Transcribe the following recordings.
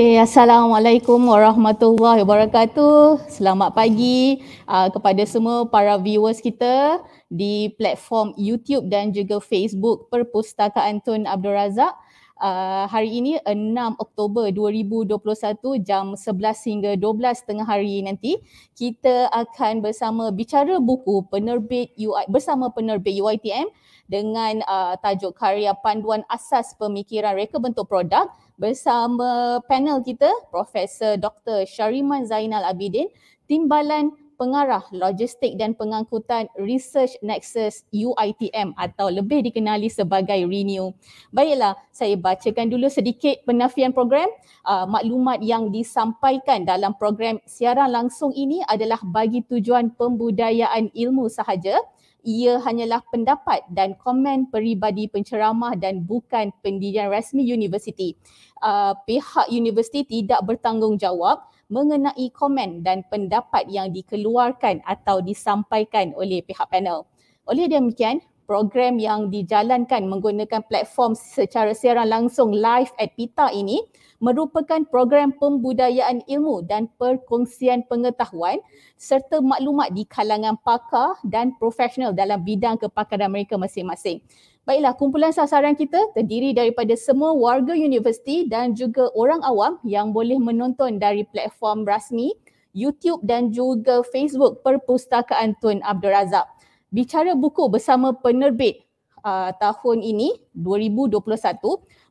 Okay, Assalamualaikum warahmatullahi wabarakatuh. Selamat pagi uh, kepada semua para viewers kita di platform YouTube dan juga Facebook Perpustakaan Tun Abdul Razak. Uh, hari ini 6 Oktober 2021 jam 11 hingga 12 tengah hari nanti kita akan bersama bicara buku penerbit UI bersama penerbit UITM dengan uh, tajuk karya panduan asas pemikiran reka bentuk produk bersama panel kita Profesor Dr. Shariman Zainal Abidin, Timbalan Pengarah Logistik dan Pengangkutan Research Nexus UITM atau lebih dikenali sebagai Renew. Baiklah, saya bacakan dulu sedikit penafian program. Uh, maklumat yang disampaikan dalam program siaran langsung ini adalah bagi tujuan pembudayaan ilmu sahaja ia hanyalah pendapat dan komen peribadi penceramah dan bukan pendirian rasmi universiti. Uh, pihak universiti tidak bertanggungjawab mengenai komen dan pendapat yang dikeluarkan atau disampaikan oleh pihak panel. Oleh demikian, program yang dijalankan menggunakan platform secara siaran langsung live at PITA ini merupakan program pembudayaan ilmu dan perkongsian pengetahuan serta maklumat di kalangan pakar dan profesional dalam bidang kepakaran mereka masing-masing. Baiklah, kumpulan sasaran kita terdiri daripada semua warga universiti dan juga orang awam yang boleh menonton dari platform rasmi YouTube dan juga Facebook Perpustakaan Tun Abdul Razak. Bicara Buku bersama penerbit uh, tahun ini 2021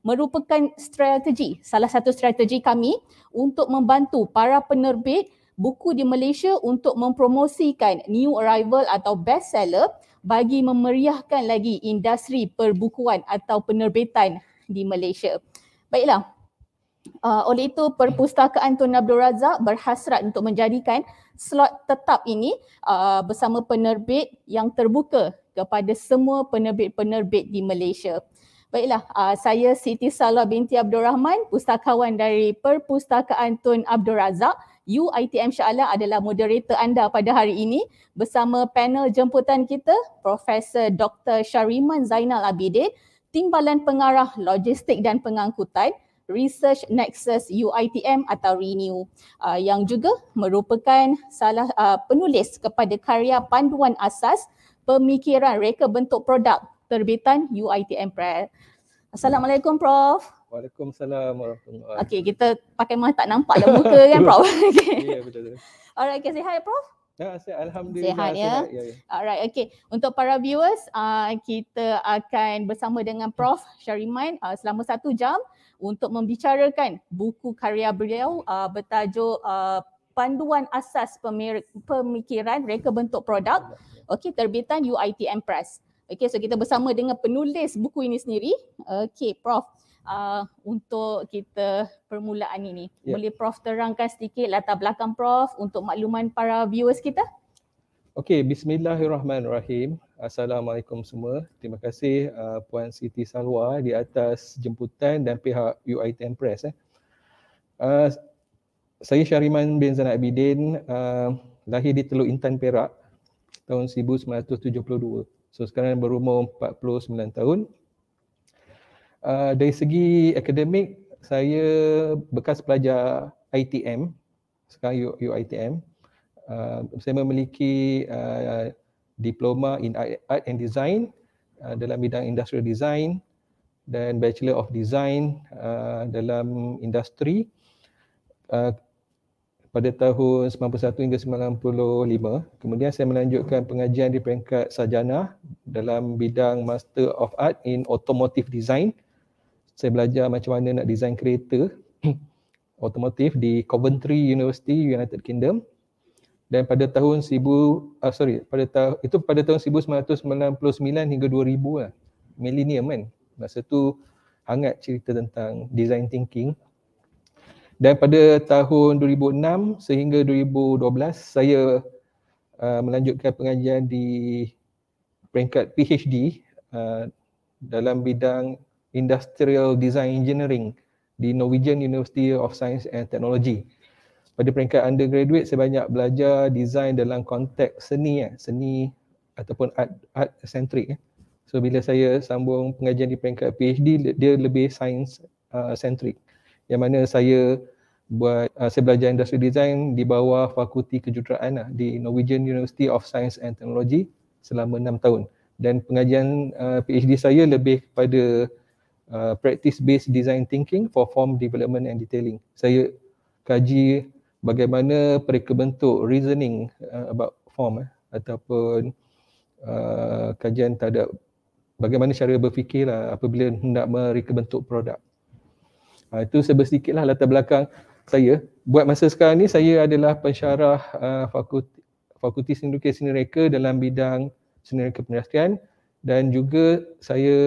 merupakan strategi salah satu strategi kami untuk membantu para penerbit buku di Malaysia untuk mempromosikan new arrival atau best seller bagi memeriahkan lagi industri perbukuan atau penerbitan di Malaysia. Baiklah, Uh, oleh itu perpustakaan Tun Abdul Razak berhasrat untuk menjadikan slot tetap ini uh, bersama penerbit yang terbuka kepada semua penerbit-penerbit di Malaysia. Baiklah, uh, saya Siti Salah binti Abdul Rahman, pustakawan dari Perpustakaan Tun Abdul Razak. UITM Shah adalah moderator anda pada hari ini bersama panel jemputan kita Profesor Dr. Shariman Zainal Abidin, Timbalan Pengarah Logistik dan Pengangkutan Research Nexus UITM atau Renew uh, yang juga merupakan salah uh, penulis kepada karya panduan asas pemikiran reka bentuk produk terbitan UITM Press. Assalamualaikum Prof. Waalaikumsalam warahmatullahi Okey, kita pakai mata tak nampak lah muka kan Prof. Ya, okay. Ya, yeah, betul Alright, okay, say hi Prof. Ya, saya alhamdulillah. Sihat ya? Ya, ya. Alright, okay. Untuk para viewers, uh, kita akan bersama dengan Prof. Syariman uh, selama satu jam untuk membicarakan buku karya beliau uh, bertajuk uh, Panduan Asas Pemikiran Reka Bentuk Produk okey terbitan UiTM Press. Okey so kita bersama dengan penulis buku ini sendiri okey prof uh, untuk kita permulaan ini. Yeah. Boleh prof terangkan sedikit latar belakang prof untuk makluman para viewers kita? Okey, bismillahirrahmanirrahim. Assalamualaikum semua. Terima kasih uh, Puan Siti Salwa di atas jemputan dan pihak UI Tempress. Eh. Uh, saya Syariman bin Zainal Abidin, uh, lahir di Teluk Intan Perak tahun 1972. So sekarang berumur 49 tahun. Uh, dari segi akademik, saya bekas pelajar ITM, sekarang UITM uh, saya memiliki uh, diploma in art and design uh, dalam bidang industrial design dan bachelor of design uh, dalam industri uh, pada tahun 91 hingga 95 kemudian saya melanjutkan pengajian di peringkat sarjana dalam bidang master of art in automotive design saya belajar macam mana nak design kereta automotive di Coventry University United Kingdom dan pada tahun 1000 uh, ah, sorry pada ta- itu pada tahun 1999 hingga 2000 lah millennium kan masa tu hangat cerita tentang design thinking dan pada tahun 2006 sehingga 2012 saya uh, melanjutkan pengajian di peringkat PhD uh, ah, dalam bidang industrial design engineering di Norwegian University of Science and Technology pada peringkat undergraduate saya banyak belajar design dalam konteks seni eh seni ataupun art art centric eh so bila saya sambung pengajian di peringkat PhD dia lebih science uh, centric yang mana saya buat uh, saya belajar industri design di bawah fakulti kejuruteraan lah, di Norwegian University of Science and Technology selama enam tahun dan pengajian uh, PhD saya lebih kepada uh, practice based design thinking for form development and detailing saya kaji bagaimana mereka bentuk reasoning uh, about form eh, ataupun uh, kajian terhadap bagaimana cara berfikirlah apabila hendak mereka bentuk produk. Uh, itu sebesikitlah latar belakang saya. Buat masa sekarang ni saya adalah pensyarah uh, fakulti, fakulti seni lukis seni reka dalam bidang seni reka penjastian dan juga saya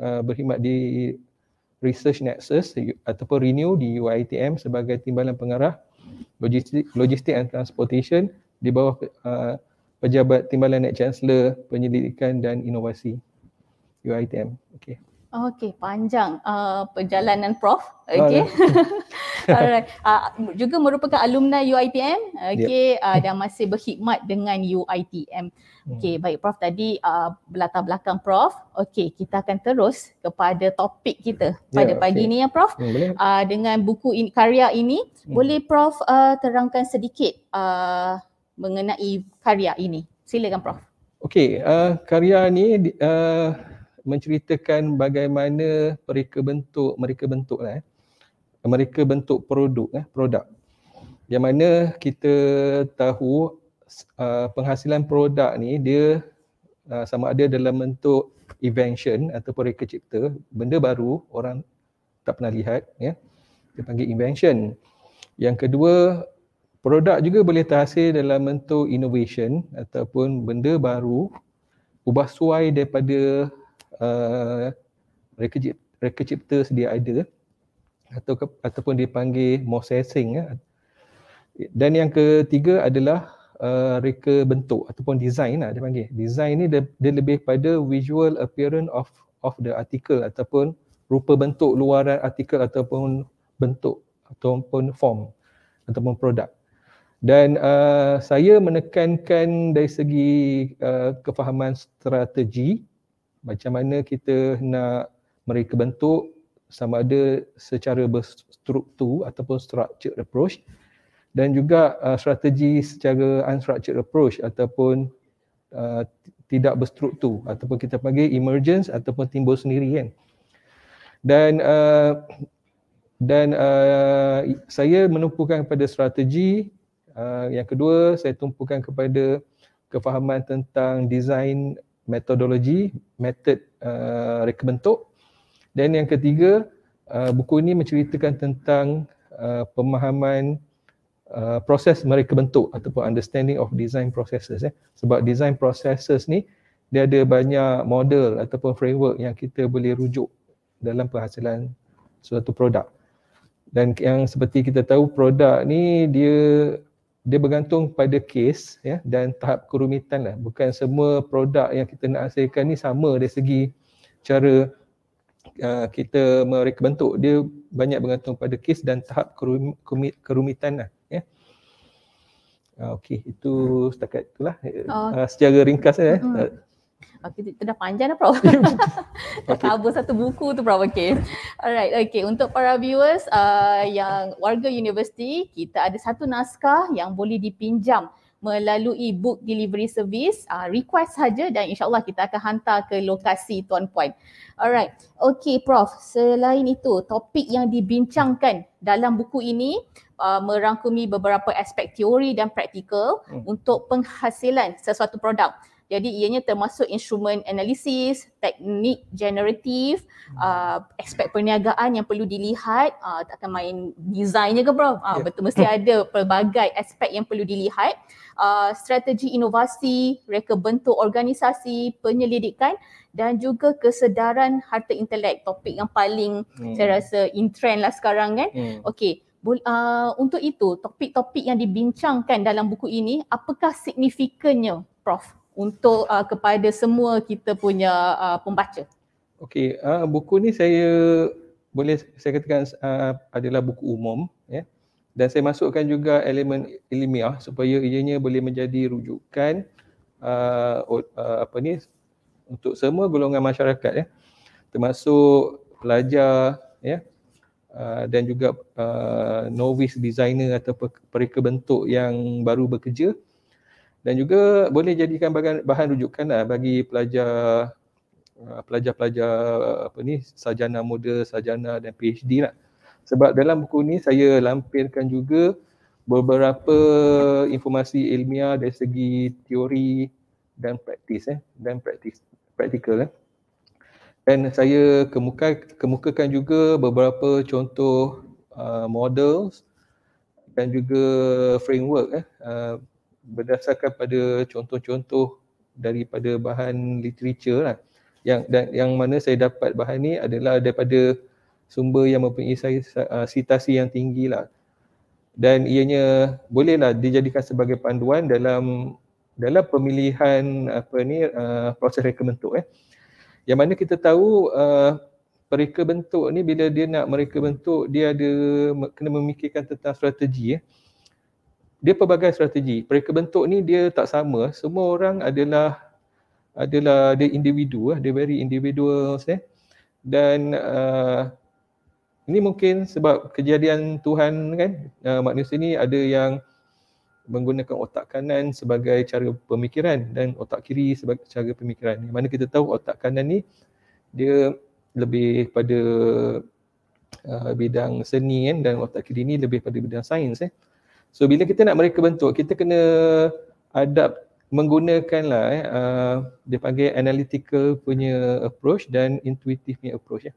uh, berkhidmat di Research Nexus ataupun Renew di UITM sebagai timbalan pengarah logistik logistik and transportation di bawah uh, pejabat timbalan net chancellor penyelidikan dan inovasi UiTM Okay. okey panjang uh, perjalanan prof okey Alright. Uh, juga merupakan alumni UiTM. Okay, yep. uh, ah, dan masih berkhidmat dengan UiTM. Okay, hmm. baik Prof tadi uh, ah, belatar belakang Prof. Okay, kita akan terus kepada topik kita ya, pada yeah, pagi ini ya Prof. Hmm, uh, dengan buku in, karya ini, hmm. boleh Prof uh, terangkan sedikit uh, mengenai karya ini. Silakan Prof. Okay. uh, karya ini uh, menceritakan bagaimana mereka bentuk, mereka bentuklah eh mereka bentuk produk eh produk yang mana kita tahu uh, penghasilan produk ni dia uh, sama ada dalam bentuk invention ataupun reka cipta benda baru orang tak pernah lihat ya yeah. kita panggil invention yang kedua produk juga boleh terhasil dalam bentuk innovation ataupun benda baru ubah suai daripada uh, reka cipta sedia ada atau ke, ataupun dipanggil mosesing ya. Eh. Dan yang ketiga adalah uh, reka bentuk ataupun design lah dia panggil. Design ni dia, dia lebih pada visual appearance of of the article ataupun rupa bentuk luaran artikel ataupun bentuk ataupun form ataupun produk. Dan uh, saya menekankan dari segi uh, kefahaman strategi macam mana kita nak mereka bentuk sama ada secara berstruktur ataupun structured approach dan juga uh, strategi secara unstructured approach ataupun uh, tidak berstruktur ataupun kita panggil emergence ataupun timbul sendiri kan dan uh, dan uh, saya menumpukan kepada strategi uh, yang kedua saya tumpukan kepada kefahaman tentang design metodologi method uh, reka bentuk dan yang ketiga, uh, buku ini menceritakan tentang uh, pemahaman uh, proses mereka bentuk ataupun understanding of design processes. Eh. Sebab design processes ni dia ada banyak model ataupun framework yang kita boleh rujuk dalam perhasilan suatu produk. Dan yang seperti kita tahu produk ni dia dia bergantung pada case ya dan tahap kerumitan lah. Bukan semua produk yang kita nak hasilkan ni sama dari segi cara Uh, kita mereka bentuk dia banyak bergantung pada kes dan tahap kerumitan lah ya. Ah, okey, itu setakat itulah eh, oh. Ah, secara ringkas eh. Mm. Okey, itu dah panjang dah Prof. Tak okay. satu buku tu Prof. Okey. Alright, okay Untuk para viewers uh, yang warga universiti, kita ada satu naskah yang boleh dipinjam melalui book delivery service uh, request saja dan insyaallah kita akan hantar ke lokasi tuan puan. Alright. okay prof, selain itu topik yang dibincangkan dalam buku ini uh, merangkumi beberapa aspek teori dan praktikal hmm. untuk penghasilan sesuatu produk. Jadi ianya termasuk instrumen analisis, teknik generatif, hmm. uh, aspek perniagaan yang perlu dilihat. Uh, takkan main desainnya ke bro? Uh, yeah. Betul mesti ada pelbagai aspek yang perlu dilihat. Uh, strategi inovasi, reka bentuk organisasi, penyelidikan dan juga kesedaran harta intelek. Topik yang paling hmm. saya rasa in trend lah sekarang kan. Hmm. Okay. Uh, untuk itu topik-topik yang dibincangkan dalam buku ini apakah signifikannya prof untuk uh, kepada semua kita punya uh, pembaca. Okey, uh, buku ni saya boleh saya katakan uh, adalah buku umum Yeah? Dan saya masukkan juga elemen ilmiah supaya ianya boleh menjadi rujukan uh, uh, apa ni untuk semua golongan masyarakat ya. Yeah? Termasuk pelajar ya. Yeah? Uh, dan juga uh, novice designer atau pereka bentuk yang baru bekerja dan juga boleh jadikan bahan, bahan rujukan lah bagi pelajar uh, pelajar-pelajar uh, apa ni sarjana muda, sarjana dan PhD lah. Sebab dalam buku ni saya lampirkan juga beberapa informasi ilmiah dari segi teori dan praktis eh dan praktis praktikal eh. Dan saya kemuka, kemukakan juga beberapa contoh uh, models dan juga framework eh uh, berdasarkan pada contoh-contoh daripada bahan literature lah yang dan, yang mana saya dapat bahan ni adalah daripada sumber yang mempunyai saya, uh, sitasi yang tinggi lah dan ianya bolehlah dijadikan sebagai panduan dalam dalam pemilihan apa ni uh, proses reka bentuk eh yang mana kita tahu uh, ah, mereka bentuk ni bila dia nak mereka bentuk dia ada kena memikirkan tentang strategi eh dia pelbagai strategi. Mereka bentuk ni dia tak sama. Semua orang adalah adalah dia individu, lah. dia very individual. Eh? Dan uh, ini mungkin sebab kejadian Tuhan kan uh, manusia ni ada yang menggunakan otak kanan sebagai cara pemikiran dan otak kiri sebagai cara pemikiran. Yang mana kita tahu otak kanan ni dia lebih pada uh, bidang seni kan dan otak kiri ni lebih pada bidang sains. Eh? So bila kita nak mereka bentuk, kita kena adapt menggunakan lah eh, uh, dia panggil analytical punya approach dan intuitive punya approach ya.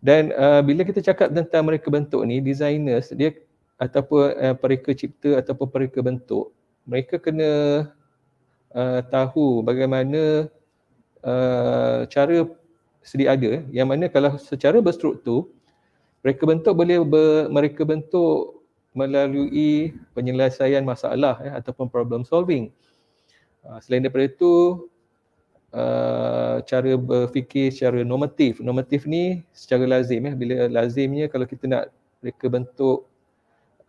Dan uh, bila kita cakap tentang mereka bentuk ni, designers dia ataupun uh, pereka cipta ataupun pereka bentuk, mereka kena uh, tahu bagaimana uh, cara sedia ada yang mana kalau secara berstruktur mereka bentuk boleh ber, mereka bentuk melalui penyelesaian masalah ya, ataupun problem solving. Ah, selain daripada itu, ah, cara berfikir secara normatif. Normatif ni secara lazim ya. Bila lazimnya kalau kita nak reka bentuk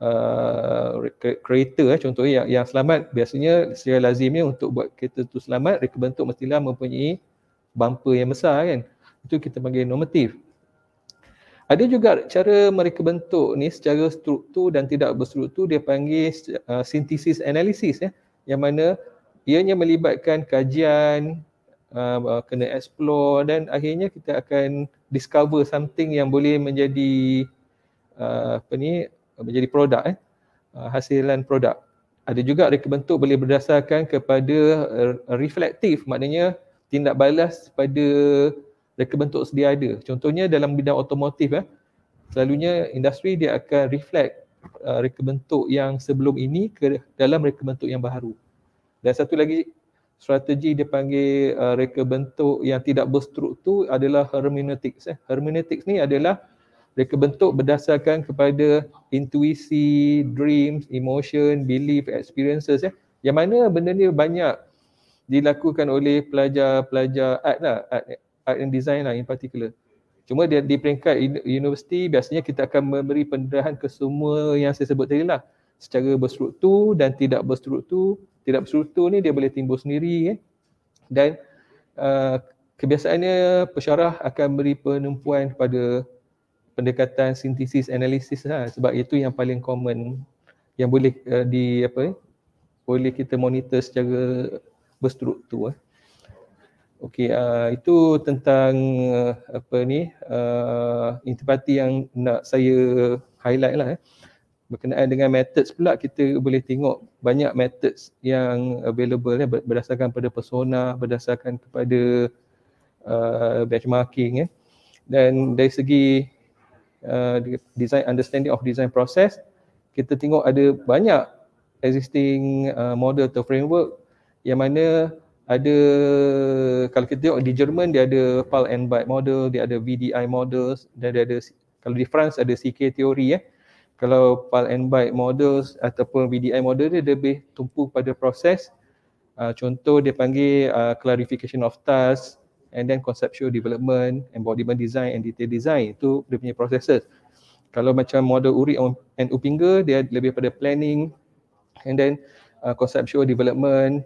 ah, kereta uh, eh, contohnya yang, yang selamat biasanya secara lazimnya untuk buat kereta tu selamat reka bentuk mestilah mempunyai bumper yang besar kan. Itu kita panggil normatif. Ada juga cara mereka bentuk ni secara struktur dan tidak berstruktur dia panggil uh, synthesis analysis ya yang mana ianya melibatkan kajian uh, uh, kena explore dan akhirnya kita akan discover something yang boleh menjadi uh, apa ni menjadi produk eh uh, hasilan produk. Ada juga reka bentuk boleh berdasarkan kepada uh, reflektif maknanya tindak balas pada reka bentuk sedia ada. Contohnya dalam bidang otomotif eh, selalunya industri dia akan reflect uh, reka bentuk yang sebelum ini ke dalam reka bentuk yang baru. Dan satu lagi strategi dia panggil uh, reka bentuk yang tidak berstruktur adalah hermeneutics. Eh. Hermeneutics ni adalah reka bentuk berdasarkan kepada intuisi, dreams, emotion, belief, experiences. Eh. Yang mana benda ni banyak dilakukan oleh pelajar-pelajar art lah, art, art and design lah in particular. Cuma di, di peringkat universiti biasanya kita akan memberi pendedahan ke semua yang saya sebut tadi lah. Secara berstruktur dan tidak berstruktur. Tidak berstruktur ni dia boleh timbul sendiri kan. Dan uh, kebiasaannya pesyarah akan beri penumpuan kepada pendekatan sintesis analisis lah sebab itu yang paling common yang boleh uh, di apa eh? boleh kita monitor secara berstruktur eh. Okey uh, itu tentang uh, apa ni uh, intipati yang nak saya highlight lah eh. Berkenaan dengan methods pula kita boleh tengok banyak methods yang available eh, berdasarkan pada persona, berdasarkan kepada uh, benchmarking eh. Dan dari segi uh, design understanding of design process kita tengok ada banyak existing uh, model atau framework yang mana ada kalau kita tengok di Jerman dia ada PAL and BITE model, dia ada VDI models dan dia ada kalau di France ada CK teori eh. Kalau PAL and BITE models ataupun VDI model dia lebih tumpu pada proses uh, contoh dia panggil uh, clarification of task and then conceptual development, embodiment design and detail design itu dia punya processes. Kalau macam model URI and UPINGA dia lebih pada planning and then uh, conceptual development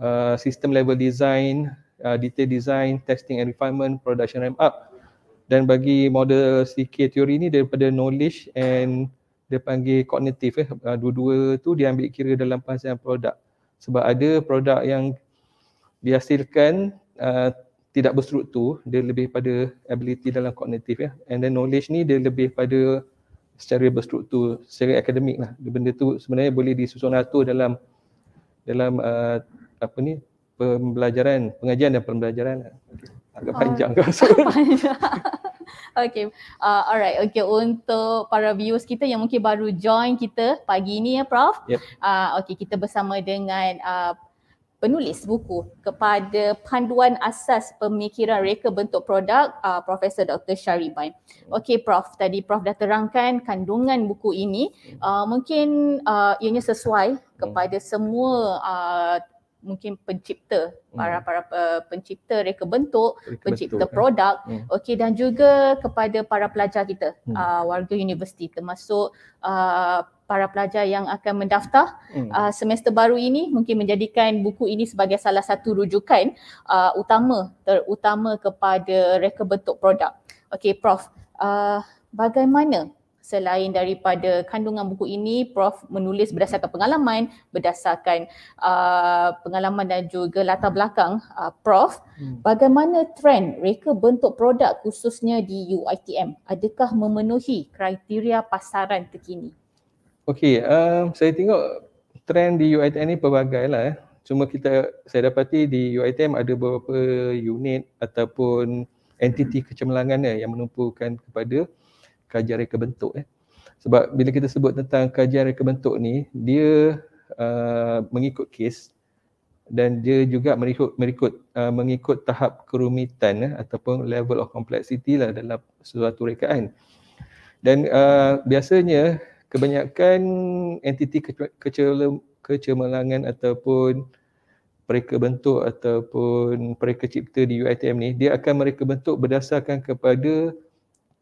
Uh, system level design, uh, detail design, testing and refinement, production ramp up. Dan bagi model CK teori ni daripada knowledge and dia panggil kognitif eh. Uh, dua-dua tu dia diambil kira dalam pasal produk. Sebab ada produk yang dihasilkan uh, tidak berstruktur, dia lebih pada ability dalam kognitif ya. Eh. And then knowledge ni dia lebih pada secara berstruktur, secara akademik lah. Benda tu sebenarnya boleh disusun atur dalam dalam uh, apa ni pembelajaran pengajian dan pembelajaran agak oh. panjang ke so. Okay, uh, alright. Okay, untuk para viewers kita yang mungkin baru join kita pagi ini ya, Prof. Yep. Uh, okay, kita bersama dengan uh, penulis buku kepada panduan asas pemikiran reka bentuk produk, uh, Profesor Dr. Sharibain. Okay, Prof. Tadi Prof dah terangkan kandungan buku ini. Uh, mungkin uh, ianya sesuai hmm. kepada semua uh, mungkin pencipta hmm. para para uh, pencipta reka bentuk, reka pencipta bentuk. Kan? produk, hmm. okey dan juga kepada para pelajar kita, hmm. uh, warga universiti termasuk uh, para pelajar yang akan mendaftar hmm. uh, semester baru ini mungkin menjadikan buku ini sebagai salah satu rujukan uh, utama terutama kepada reka bentuk produk. Okey prof, uh, bagaimana selain daripada kandungan buku ini prof menulis berdasarkan pengalaman berdasarkan uh, pengalaman dan juga latar belakang uh, prof hmm. bagaimana trend reka bentuk produk khususnya di UiTM adakah memenuhi kriteria pasaran terkini okey um, saya tengok trend di UiTM ni pelbagailah eh cuma kita saya dapati di UiTM ada beberapa unit ataupun entiti kecemerlangan eh, yang menumpukan kepada kajian reka bentuk eh. Sebab bila kita sebut tentang kajian reka bentuk ni, dia uh, mengikut kes dan dia juga merikut, merikut, uh, mengikut tahap kerumitan eh, ataupun level of complexity lah dalam suatu rekaan. Dan uh, biasanya kebanyakan entiti kecemerlangan ataupun mereka bentuk ataupun mereka cipta di UiTM ni dia akan mereka bentuk berdasarkan kepada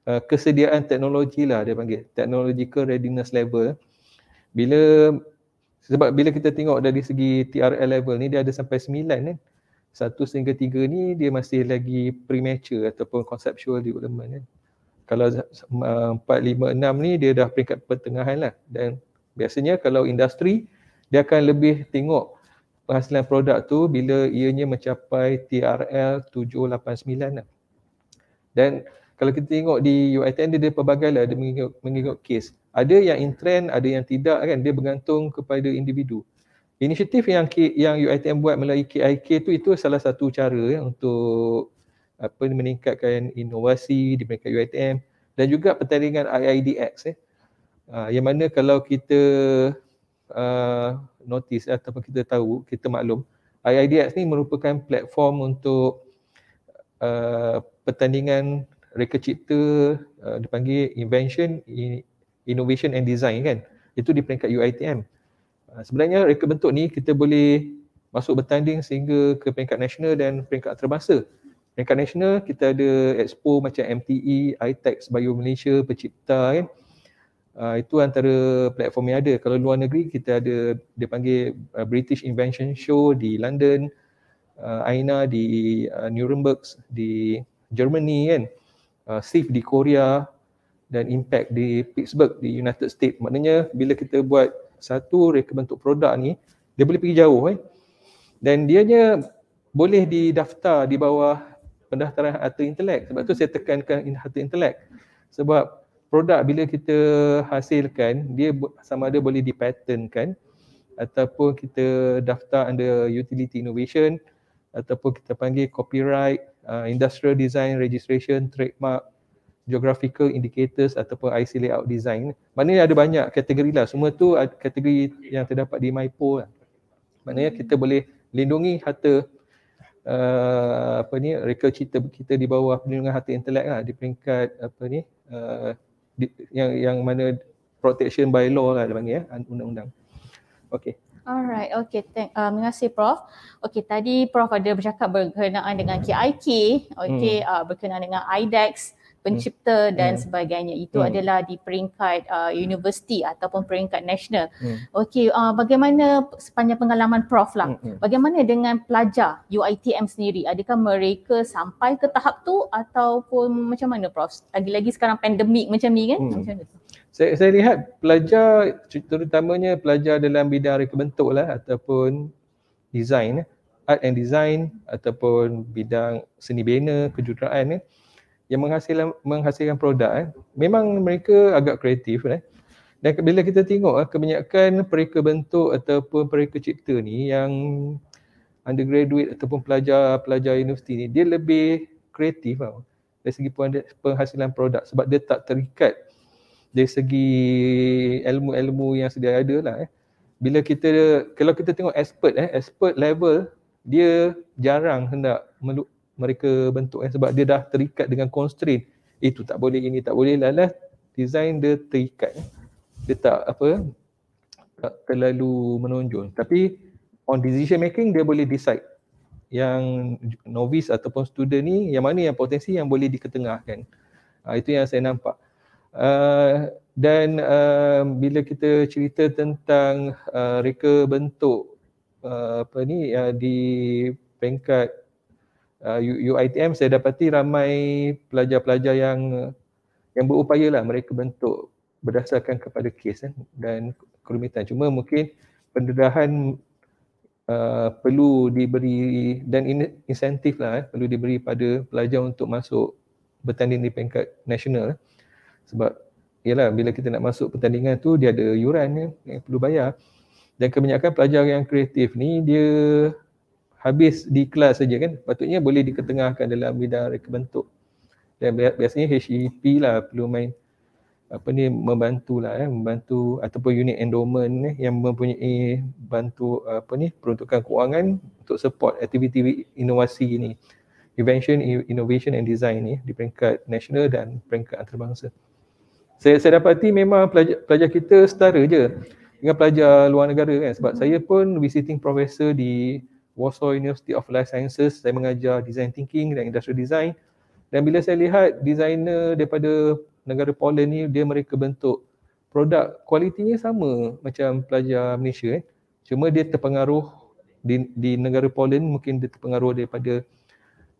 Eh, kesediaan teknologi lah dia panggil technological readiness level bila sebab bila kita tengok dari segi TRL level ni dia ada sampai 9 ni kan? satu sehingga tiga ni dia masih lagi premature ataupun conceptual development kan. Kalau eh, empat, lima, enam ni dia dah peringkat pertengahan lah dan biasanya kalau industri dia akan lebih tengok penghasilan produk tu bila ianya mencapai TRL 789 lah. Dan kalau kita tengok di UITN dia, dia pelbagai lah, dia mengikut, mengikut kes. Ada yang in trend, ada yang tidak kan, dia bergantung kepada individu. Inisiatif yang yang UITM buat melalui KIK tu itu salah satu cara ya, untuk apa meningkatkan inovasi di peringkat UITM dan juga pertandingan IIDX Eh. Ya. Ah, uh, yang mana kalau kita uh, notice ataupun kita tahu, kita maklum IIDX ni merupakan platform untuk uh, pertandingan reka cipta uh, dipanggil invention in, innovation and design kan itu di peringkat UiTM uh, sebenarnya reka bentuk ni kita boleh masuk bertanding sehingga ke peringkat nasional dan peringkat antarabangsa peringkat nasional kita ada expo macam MTE iTech Bio Malaysia pencipta kan Uh, itu antara platform yang ada. Kalau luar negeri kita ada dia panggil uh, British Invention Show di London, uh, AINA di uh, Nuremberg, di Germany kan. Uh, uh, safe di Korea dan impact di Pittsburgh di United States. Maknanya bila kita buat satu reka bentuk produk ni, dia boleh pergi jauh eh. Dan dianya boleh didaftar di bawah pendaftaran harta intelek. Sebab tu saya tekankan in harta intelek. Sebab produk bila kita hasilkan, dia sama ada boleh dipatenkan ataupun kita daftar under utility innovation ataupun kita panggil copyright uh, industrial design registration trademark geographical indicators ataupun IC layout design maknanya ada banyak kategori lah semua tu kategori yang terdapat di MIPO lah maknanya kita hmm. boleh lindungi harta uh, apa ni reka cipta kita di bawah perlindungan harta intelek lah di peringkat apa ni uh, di, yang yang mana protection by law lah dia panggil ya undang-undang okay. Alright, okay. Thank, uh, terima kasih Prof. Okay, tadi Prof ada bercakap berkenaan dengan KIK, okay, hmm. uh, berkenaan dengan IDEX, pencipta hmm. dan hmm. sebagainya. Itu hmm. adalah di peringkat uh, universiti ataupun peringkat nasional. Hmm. Okay, uh, bagaimana sepanjang pengalaman Prof lah, hmm. hmm. bagaimana dengan pelajar UITM sendiri? Adakah mereka sampai ke tahap tu ataupun macam mana Prof? Lagi-lagi sekarang pandemik macam ni kan? Hmm. Macam mana tu? saya, saya lihat pelajar terutamanya pelajar dalam bidang reka bentuk lah ataupun design art and design ataupun bidang seni bina kejuruteraan ni yang menghasilkan menghasilkan produk eh. memang mereka agak kreatif eh. dan bila kita tengok eh, kebanyakan pereka bentuk ataupun pereka cipta ni yang undergraduate ataupun pelajar-pelajar universiti ni dia lebih kreatif tau. Dari segi penghasilan produk sebab dia tak terikat dari segi ilmu-ilmu yang sedia ada lah eh. Bila kita, kalau kita tengok expert eh, expert level dia jarang hendak meluk mereka bentuk eh, sebab dia dah terikat dengan constraint. Itu tak boleh, ini tak boleh lah lah. Design dia terikat. Eh. Dia tak apa, tak terlalu menonjol. Tapi on decision making dia boleh decide yang novice ataupun student ni yang mana yang potensi yang boleh diketengahkan. Ha, itu yang saya nampak. Uh, dan uh, bila kita cerita tentang uh, reka bentuk uh, apa ni uh, di pengkat uh, UITM saya dapati ramai pelajar-pelajar yang yang berupaya lah mereka bentuk berdasarkan kepada kes eh, dan kerumitan. Cuma mungkin pendedahan uh, perlu diberi dan in, insentif lah eh, perlu diberi pada pelajar untuk masuk bertanding di pengkat nasional. Eh sebab ialah bila kita nak masuk pertandingan tu dia ada yuran ya, yang perlu bayar dan kebanyakan pelajar yang kreatif ni dia habis di kelas saja kan patutnya boleh diketengahkan dalam bidang reka bentuk dan biasanya HEP lah perlu main apa ni membantu lah ya, membantu ataupun unit endowment ni yang mempunyai bantu apa ni peruntukan kewangan untuk support aktiviti inovasi ni invention innovation and design ni di peringkat nasional dan peringkat antarabangsa saya saya dapati memang pelajar, pelajar kita setara je dengan pelajar luar negara kan sebab hmm saya pun visiting professor di Warsaw University of Life Sciences saya mengajar design thinking dan industrial design dan bila saya lihat designer daripada negara Poland ni dia mereka bentuk produk kualitinya sama macam pelajar Malaysia eh cuma dia terpengaruh di, di negara Poland mungkin dia terpengaruh daripada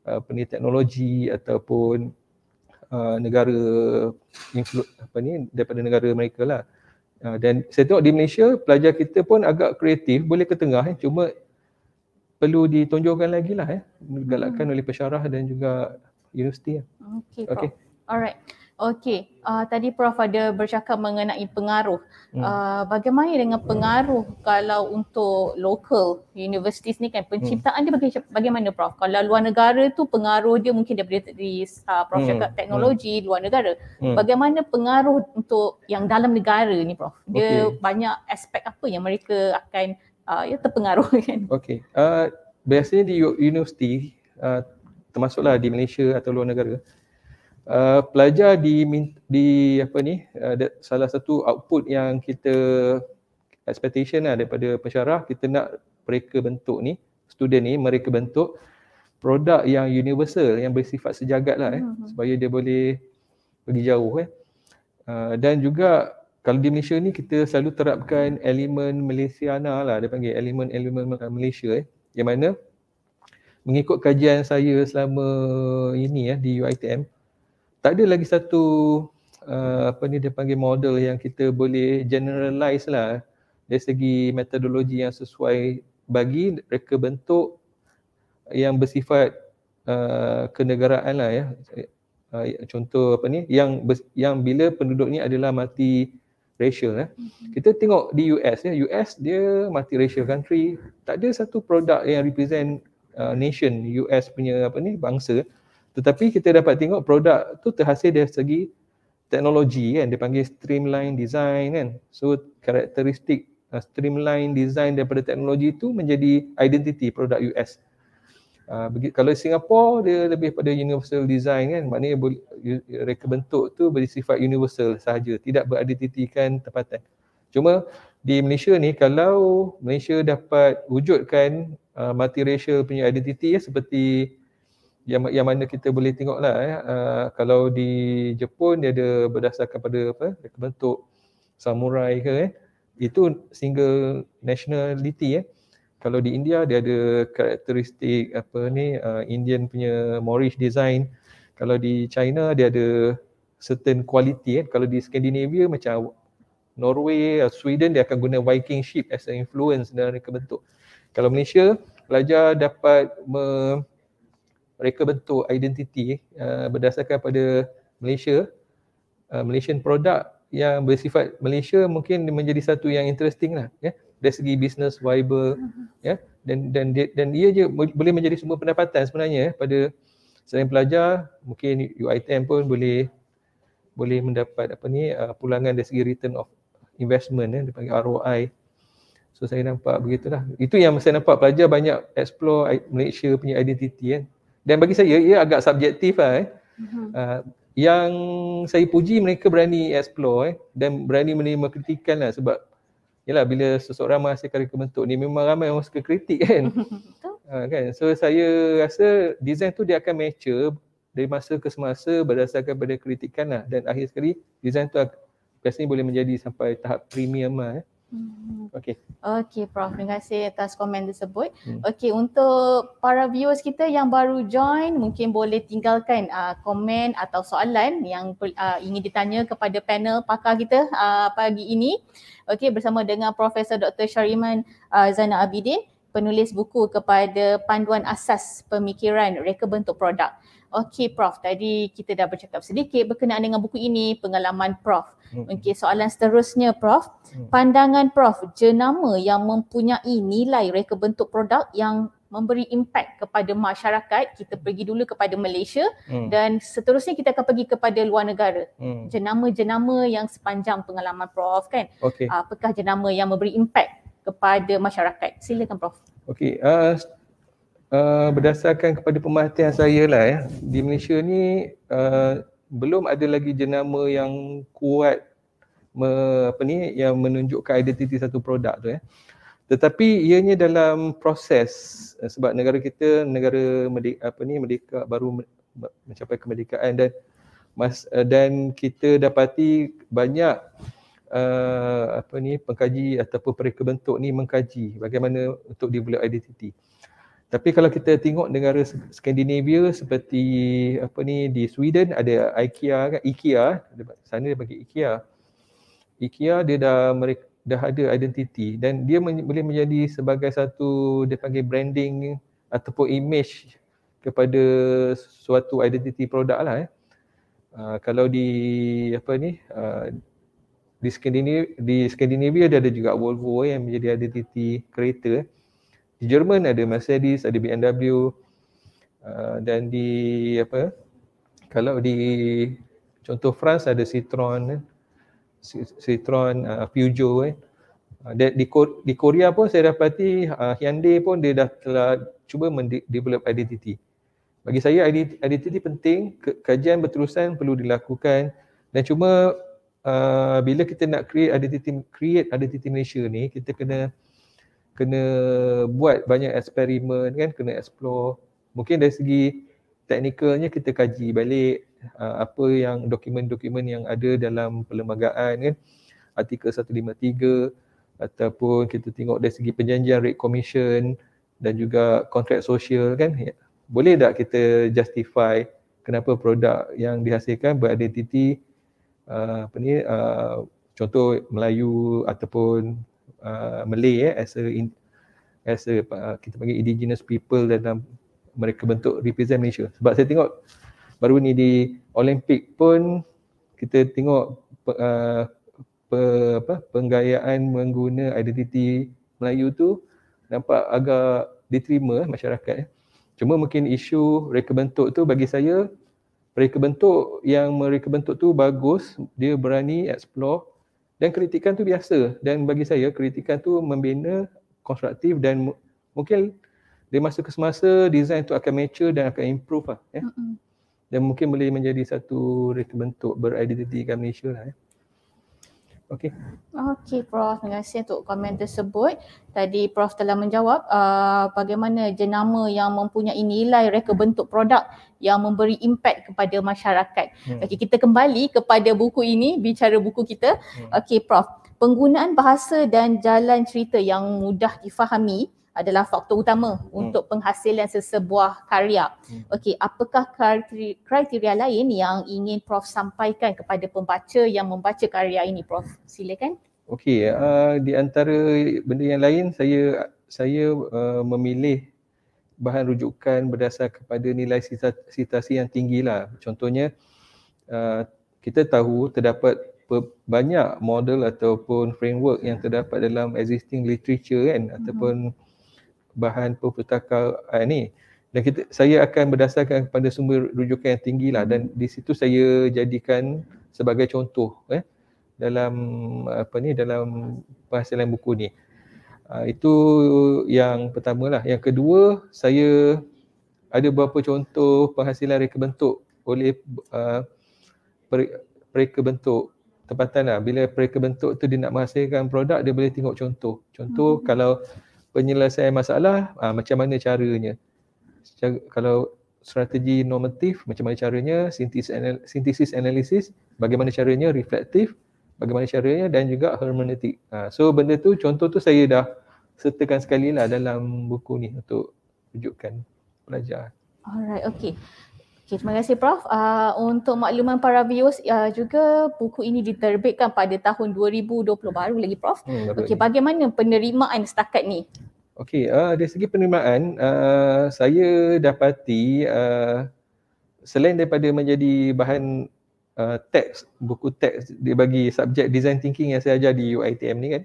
apa uh, teknologi ataupun uh, negara influ, apa ni daripada negara mereka lah uh, dan uh, saya tengok di Malaysia pelajar kita pun agak kreatif boleh ke tengah eh. cuma perlu ditonjolkan lagi lah eh. digalakkan hmm. oleh pesyarah dan juga universiti eh. okay, okay. alright Okey, uh, tadi Prof ada bercakap mengenai pengaruh. Hmm. Uh, bagaimana dengan pengaruh kalau untuk local universities ni kan penciptaan hmm. dia bagaimana Prof? Kalau luar negara tu pengaruh dia mungkin daripada uh, Prof hmm. cakap teknologi hmm. luar negara. Hmm. Bagaimana pengaruh untuk yang dalam negara ni Prof? Dia okay. banyak aspek apa yang mereka akan uh, ya terpengaruh kan? Okey. Uh, biasanya di universiti uh, termasuklah di Malaysia atau luar negara uh, pelajar di di apa ni uh, salah satu output yang kita expectation lah daripada pensyarah kita nak mereka bentuk ni student ni mereka bentuk produk yang universal yang bersifat sejagat lah eh mm-hmm. supaya dia boleh pergi jauh eh uh, dan juga kalau di Malaysia ni kita selalu terapkan elemen Malaysiana lah dia panggil elemen-elemen Malaysia eh yang mana mengikut kajian saya selama ini ya di UiTM tak ada lagi satu uh, apa ni dia panggil model yang kita boleh generalize lah dari segi metodologi yang sesuai bagi reka bentuk yang bersifat uh, kenegaraan lah ya uh, contoh apa ni yang yang bila penduduk ni adalah mati racial eh. Ya. Mm-hmm. Kita tengok di US ya, US dia multiracial country, tak ada satu produk yang represent uh, nation US punya apa ni bangsa tetapi kita dapat tengok produk tu terhasil dari segi teknologi kan dia panggil streamline design kan so karakteristik uh, streamline design daripada teknologi tu menjadi identity produk US uh, kalau Singapore dia lebih pada universal design kan maknanya reka bentuk tu bersifat universal sahaja tidak beridentitikan tempatan cuma di Malaysia ni kalau Malaysia dapat wujudkan uh, multiracial punya identiti ya seperti yang yang mana kita boleh tengoklah ya uh, kalau di Jepun dia ada berdasarkan pada apa bentuk samurai ke eh itu single nationality eh kalau di India dia ada karakteristik apa ni uh, Indian punya Moorish design kalau di China dia ada certain quality eh kalau di Scandinavia macam Norway atau uh, Sweden dia akan guna Viking ship as an influence dalam mereka bentuk kalau Malaysia pelajar dapat me- mereka bentuk identiti uh, berdasarkan pada Malaysia uh, Malaysian product yang bersifat Malaysia mungkin menjadi satu yang interesting lah ya yeah? dari segi business viable mhm. ya yeah? dan dan dan ia je boleh menjadi semua pendapatan sebenarnya eh, pada selain pelajar mungkin UiTM pun boleh boleh mendapat apa ni uh, pulangan dari segi return of investment ya eh, dipanggil ROI so saya nampak begitulah itu yang saya nampak pelajar banyak explore Malaysia punya identity kan eh dan bagi saya ia agak subjektif lah eh. Mm-hmm. Uh, yang saya puji mereka berani explore eh, dan berani menerima kritikan lah sebab yalah bila seseorang masih reka bentuk ni memang ramai orang suka kritik kan. uh, kan. So saya rasa design tu dia akan mature dari masa ke semasa berdasarkan pada kritikan lah dan akhir sekali design tu biasanya boleh menjadi sampai tahap premium lah eh. Mm-hmm. Okay. Okay, Prof. Terima kasih atas komen tersebut. Hmm. Okey untuk para viewers kita yang baru join mungkin boleh tinggalkan uh, komen atau soalan yang uh, ingin ditanya kepada panel pakar kita uh, pagi ini. Okay, bersama dengan Profesor Dr. Shariman uh, Zainal Abidin penulis buku kepada panduan asas pemikiran reka bentuk produk. Okey Prof, tadi kita dah bercakap sedikit berkenaan dengan buku ini, pengalaman Prof. Hmm. Okey, soalan seterusnya Prof, hmm. pandangan Prof jenama yang mempunyai nilai reka bentuk produk yang memberi impak kepada masyarakat, kita hmm. pergi dulu kepada Malaysia hmm. dan seterusnya kita akan pergi kepada luar negara. Hmm. Jenama-jenama yang sepanjang pengalaman Prof kan, okay. apakah jenama yang memberi impak kepada masyarakat? Silakan Prof. Okey, uh, uh, berdasarkan kepada pemerhatian saya lah ya di Malaysia ni uh, belum ada lagi jenama yang kuat me, apa ni yang menunjukkan identiti satu produk tu ya tetapi ianya dalam proses uh, sebab negara kita negara merdeka, apa ni merdeka baru mencapai kemerdekaan dan mas, uh, dan kita dapati banyak uh, apa ni pengkaji ataupun pereka bentuk ni mengkaji bagaimana untuk develop identiti tapi kalau kita tengok negara Scandinavia seperti apa ni di Sweden ada IKEA kan IKEA sana dia bagi IKEA. IKEA dia dah mereka dah ada identiti dan dia men- boleh menjadi sebagai satu dia panggil branding ataupun image kepada suatu identiti produk lah eh. Uh, kalau di apa ni uh, di Scandinavia di Scandinavia dia ada juga Volvo eh, yang menjadi identiti kereta eh di Jerman ada Mercedes, ada BMW uh, dan di apa kalau di contoh France ada Citroen eh. Citroen uh, Peugeot eh. Uh, di, di, di Korea pun saya dapati uh, Hyundai pun dia dah telah cuba develop identity. Bagi saya identity penting, kajian berterusan perlu dilakukan dan cuma uh, bila kita nak create identity create identity Malaysia ni kita kena kena buat banyak eksperimen kan kena explore mungkin dari segi teknikalnya kita kaji balik uh, apa yang dokumen-dokumen yang ada dalam perlembagaan kan artikel 153 ataupun kita tengok dari segi perjanjian rate commission dan juga kontrak sosial kan ya. boleh tak kita justify kenapa produk yang dihasilkan beridentiti uh, apa ni uh, contoh Melayu ataupun Uh, Malay eh, as a in, as a, uh, kita panggil indigenous people dalam um, mereka bentuk represent Malaysia. Sebab saya tengok baru ni di Olympic pun kita tengok uh, pe, apa penggayaan mengguna identiti Melayu tu nampak agak diterima masyarakat. Eh. Cuma mungkin isu mereka bentuk tu bagi saya mereka bentuk yang mereka bentuk tu bagus, dia berani explore dan kritikan tu biasa dan bagi saya kritikan tu membina konstruktif dan m- mungkin dari masa ke semasa desain tu akan mature dan akan improve lah. Ya. Mm-hmm. Dan mungkin boleh menjadi satu reka bentuk beridentiti kan Malaysia lah. Ya. Mm-hmm. Okey. Okey Prof. Terima kasih untuk komen tersebut. Tadi Prof telah menjawab uh, bagaimana jenama yang mempunyai nilai reka bentuk produk yang memberi impact kepada masyarakat. Hmm. Okey kita kembali kepada buku ini, bicara buku kita. Hmm. Okey Prof. Penggunaan bahasa dan jalan cerita yang mudah difahami adalah faktor utama hmm. untuk penghasilan sesebuah karya. Hmm. Okey, apakah kriteria, kriteria lain yang ingin Prof sampaikan kepada pembaca yang membaca karya ini, Prof? Silakan. Okey, uh, di antara benda yang lain saya saya uh, memilih bahan rujukan berdasarkan kepada nilai sitasi yang tinggi lah. Contohnya uh, kita tahu terdapat banyak model ataupun framework yang terdapat dalam existing literature kan hmm. ataupun mm-hmm bahan perpustaka uh, eh, ni dan kita saya akan berdasarkan kepada sumber rujukan yang tinggi lah dan di situ saya jadikan sebagai contoh eh dalam apa ni dalam penghasilan buku ni uh, itu yang pertama lah yang kedua saya ada beberapa contoh penghasilan reka bentuk oleh uh, ah, reka bentuk tempatan lah bila reka bentuk tu dia nak menghasilkan produk dia boleh tengok contoh contoh hmm. kalau penyelesaian masalah uh, macam mana caranya Secara, kalau strategi normatif macam mana caranya sintesis analisis bagaimana caranya reflektif bagaimana caranya dan juga hermeneutik uh, so benda tu contoh tu saya dah sertakan sekali lah dalam buku ni untuk tunjukkan pelajar alright okay Okay, terima kasih Prof. Uh, untuk makluman para viewers uh, juga buku ini diterbitkan pada tahun 2020 baru lagi Prof. Hmm, okay, bagaimana penerimaan setakat ni? Okey, uh, dari segi penerimaan, uh, saya dapati uh, selain daripada menjadi bahan uh, teks, buku teks bagi subjek design thinking yang saya ajar di UITM ni kan,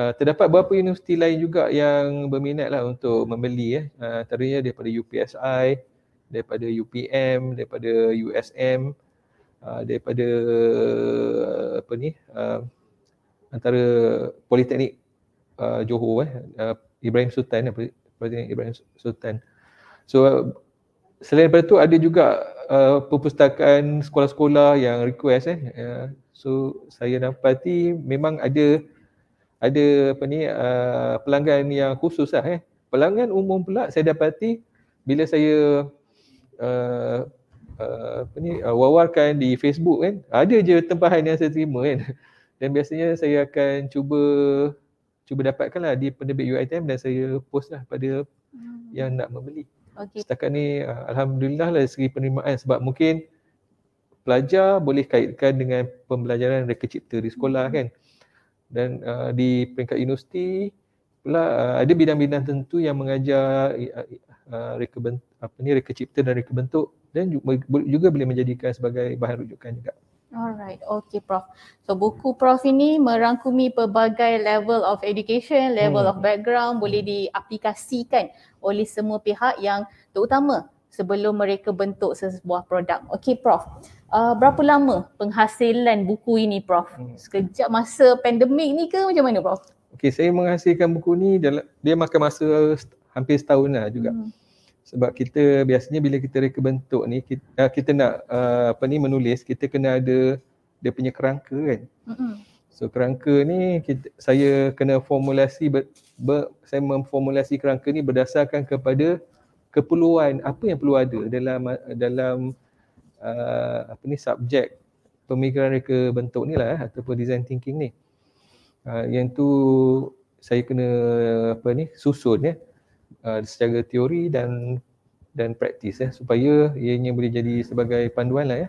uh, terdapat beberapa universiti lain juga yang berminat lah untuk membeli ya. Eh. Uh, antaranya daripada UPSI, daripada UPM, daripada USM, uh, daripada apa ni, uh, antara Politeknik uh, Johor eh, uh, Ibrahim Sultan ni Presiden Ibrahim Sultan. So selain daripada tu ada juga uh, perpustakaan sekolah-sekolah yang request eh. Uh, so saya dapati memang ada ada apa ni uh, pelanggan yang khusus lah eh. Pelanggan umum pula saya dapati bila saya uh, uh, apa ni uh, wawarkan di Facebook kan. Ada je tempahan yang saya terima kan. Dan biasanya saya akan cuba cuba dapatkanlah di penerbit UITM dan saya postlah pada hmm. yang nak membeli. Okay. Setakat ni uh, alhamdulillah lah segi penerimaan sebab mungkin pelajar boleh kaitkan dengan pembelajaran reka cipta di sekolah hmm. kan. Dan uh, di peringkat universiti pula uh, ada bidang-bidang tentu yang mengajar uh, reka bent- apa ni reka cipta dan reka bentuk dan juga, juga boleh menjadikan sebagai bahan rujukan juga. Hmm. Alright, okay Prof. So buku Prof ini merangkumi pelbagai level of education, level hmm. of background boleh hmm. diaplikasikan oleh semua pihak yang terutama sebelum mereka bentuk sesebuah produk. Okay Prof, uh, berapa lama penghasilan buku ini Prof? Hmm. Sekejap masa pandemik ni ke macam mana Prof? Okay, saya menghasilkan buku ni dia makan masa hampir setahun lah juga. Hmm sebab kita biasanya bila kita reka bentuk ni kita, uh, eh, kita nak uh, apa ni menulis kita kena ada dia punya kerangka kan mm-hmm. so kerangka ni kita, saya kena formulasi ber, ber, saya memformulasi kerangka ni berdasarkan kepada keperluan apa yang perlu ada dalam dalam uh, apa ni subjek pemikiran reka bentuk ni lah ataupun design thinking ni uh, yang tu saya kena apa ni susun ya uh, secara teori dan dan praktis eh supaya ianya boleh jadi sebagai panduan lah ya.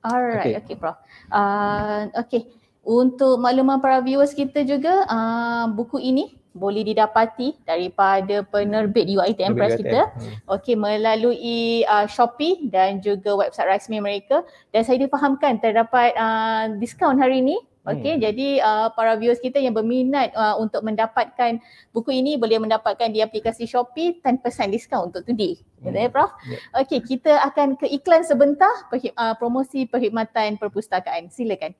Alright, okay, okay Prof. Uh, okay, untuk makluman para viewers kita juga, uh, buku ini boleh didapati daripada penerbit UITM Lebih Press kita hmm. okay, melalui uh, Shopee dan juga website resmi mereka dan saya difahamkan terdapat uh, diskaun hari ini Okey hmm. jadi uh, para viewers kita yang berminat uh, untuk mendapatkan buku ini boleh mendapatkan di aplikasi Shopee 10% diskaun untuk today. Hmm. Ya prof. Yeah. Okey kita akan ke iklan sebentar perhi- uh, promosi perkhidmatan perpustakaan. Silakan.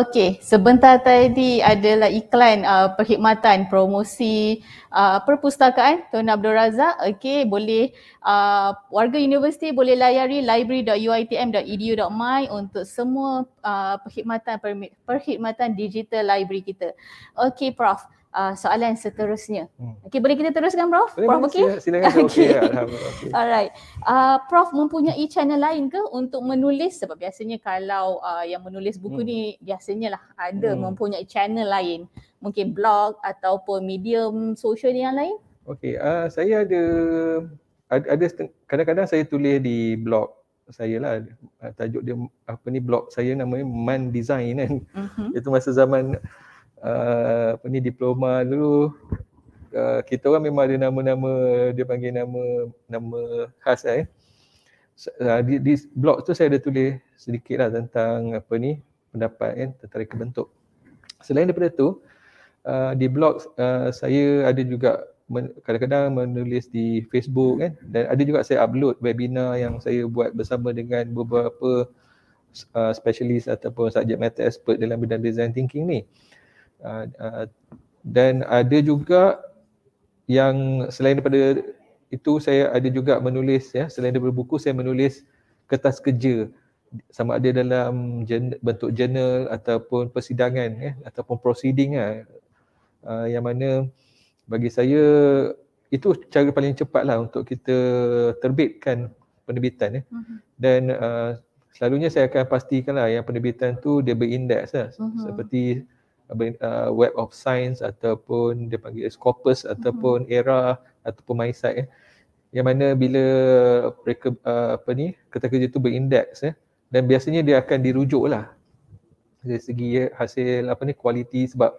Okey, sebentar tadi adalah iklan uh, perkhidmatan promosi uh, perpustakaan Tuan Abdul Razak. Okey, boleh uh, warga universiti boleh layari library.uitm.edu.my untuk semua uh, perkhidmatan perkhidmatan digital library kita. Okey, Prof uh, soalan seterusnya. Hmm. Okey, boleh kita teruskan Prof? Boleh, Prof okey? Silakan. Okay. Okay. Okay. Alright. Uh, Prof mempunyai channel lain ke untuk menulis sebab biasanya kalau uh, yang menulis buku hmm. ni biasanya lah ada hmm. mempunyai channel lain. Mungkin blog ataupun medium sosial yang lain? Okey, uh, saya ada ada, kadang-kadang saya tulis di blog saya lah uh, tajuk dia apa ni blog saya namanya man design kan uh-huh. itu masa zaman Ah, apa ni diploma dulu uh, kita orang memang ada nama-nama dia panggil nama nama khas eh ah, di, di blog tu saya ada tulis sedikit lah tentang apa ni pendapat kan tentang reka bentuk selain daripada tu uh, di blog uh, saya ada juga men, kadang-kadang menulis di Facebook kan dan ada juga saya upload webinar yang saya buat bersama dengan beberapa uh, specialist ataupun subject matter expert dalam bidang design thinking ni uh, Ah, ah, dan ada juga yang selain daripada itu saya ada juga menulis ya selain daripada buku saya menulis kertas kerja sama ada dalam bentuk jurnal ataupun persidangan ya ataupun proceeding ya, ah, yang mana bagi saya itu cara paling cepatlah untuk kita terbitkan penerbitan ya mhm. dan uh, selalunya saya akan pastikanlah yang penerbitan tu dia berindeks lah. uh-huh. seperti Uh, web of science ataupun dia panggil scopus mhm. ataupun mm-hmm. era ataupun mindset ya. Yang mana bila mereka uh, apa ni kata kerja tu berindeks ya eh, dan biasanya dia akan dirujuk lah dari segi hasil apa ni kualiti sebab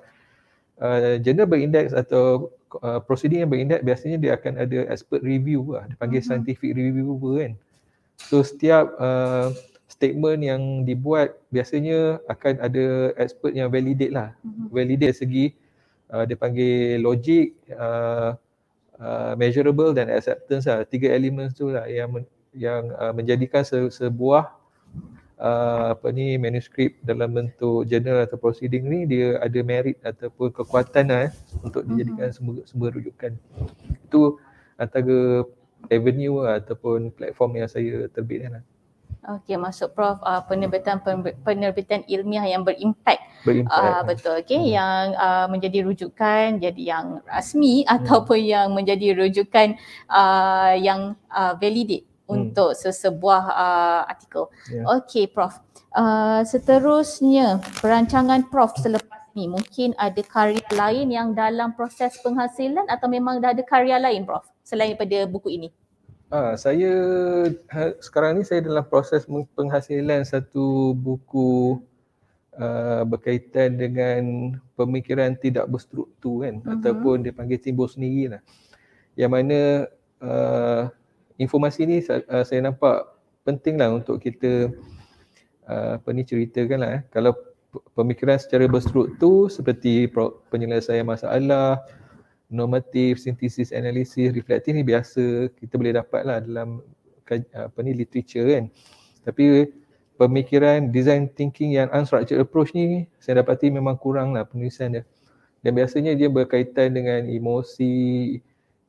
uh, jurnal berindeks atau uh, prosedur yang berindeks biasanya dia akan ada expert review lah dia panggil mm-hmm. scientific reviewer kan so setiap uh, statement yang dibuat biasanya akan ada expert yang validate lah. Mm-hmm. Validate segi uh, dia panggil logic, uh, uh, measurable dan acceptance lah. Tiga elemen tu lah yang men- yang uh, menjadikan se- sebuah uh, apa ni manuscript dalam bentuk journal atau proceeding ni dia ada merit ataupun kekuatan lah eh, untuk mhm. dijadikan sumber sumber rujukan. Itu antara avenue lah, ataupun platform yang saya terbitkan lah. Okey, masuk Prof uh, penerbitan penerbitan ilmiah yang berimpak. Uh, ah, betul, okey, hmm. yang uh, menjadi rujukan, jadi yang rasmi hmm. ataupun yang menjadi rujukan uh, yang uh, validate hmm. untuk sesebuah uh, artikel. Yeah. Okey, Prof. Uh, seterusnya, perancangan Prof selepas ni mungkin ada karya lain yang dalam proses penghasilan atau memang dah ada karya lain prof selain daripada buku ini Ah, saya ha, sekarang ni saya dalam proses penghasilan satu buku uh, berkaitan dengan pemikiran tidak berstruktur kan uh-huh. ataupun dia panggil timbul sendiri lah. Yang mana uh, informasi ni sa, saya nampak penting lah untuk kita uh, apa ni ceritakan lah eh. Kalau pemikiran secara berstruktur seperti penyelesaian masalah, normative sintesis, analisis, reflective ni biasa kita boleh dapat lah dalam apa ni literature kan tapi pemikiran design thinking yang unstructured approach ni saya dapati memang kurang lah penulisan dia dan biasanya dia berkaitan dengan emosi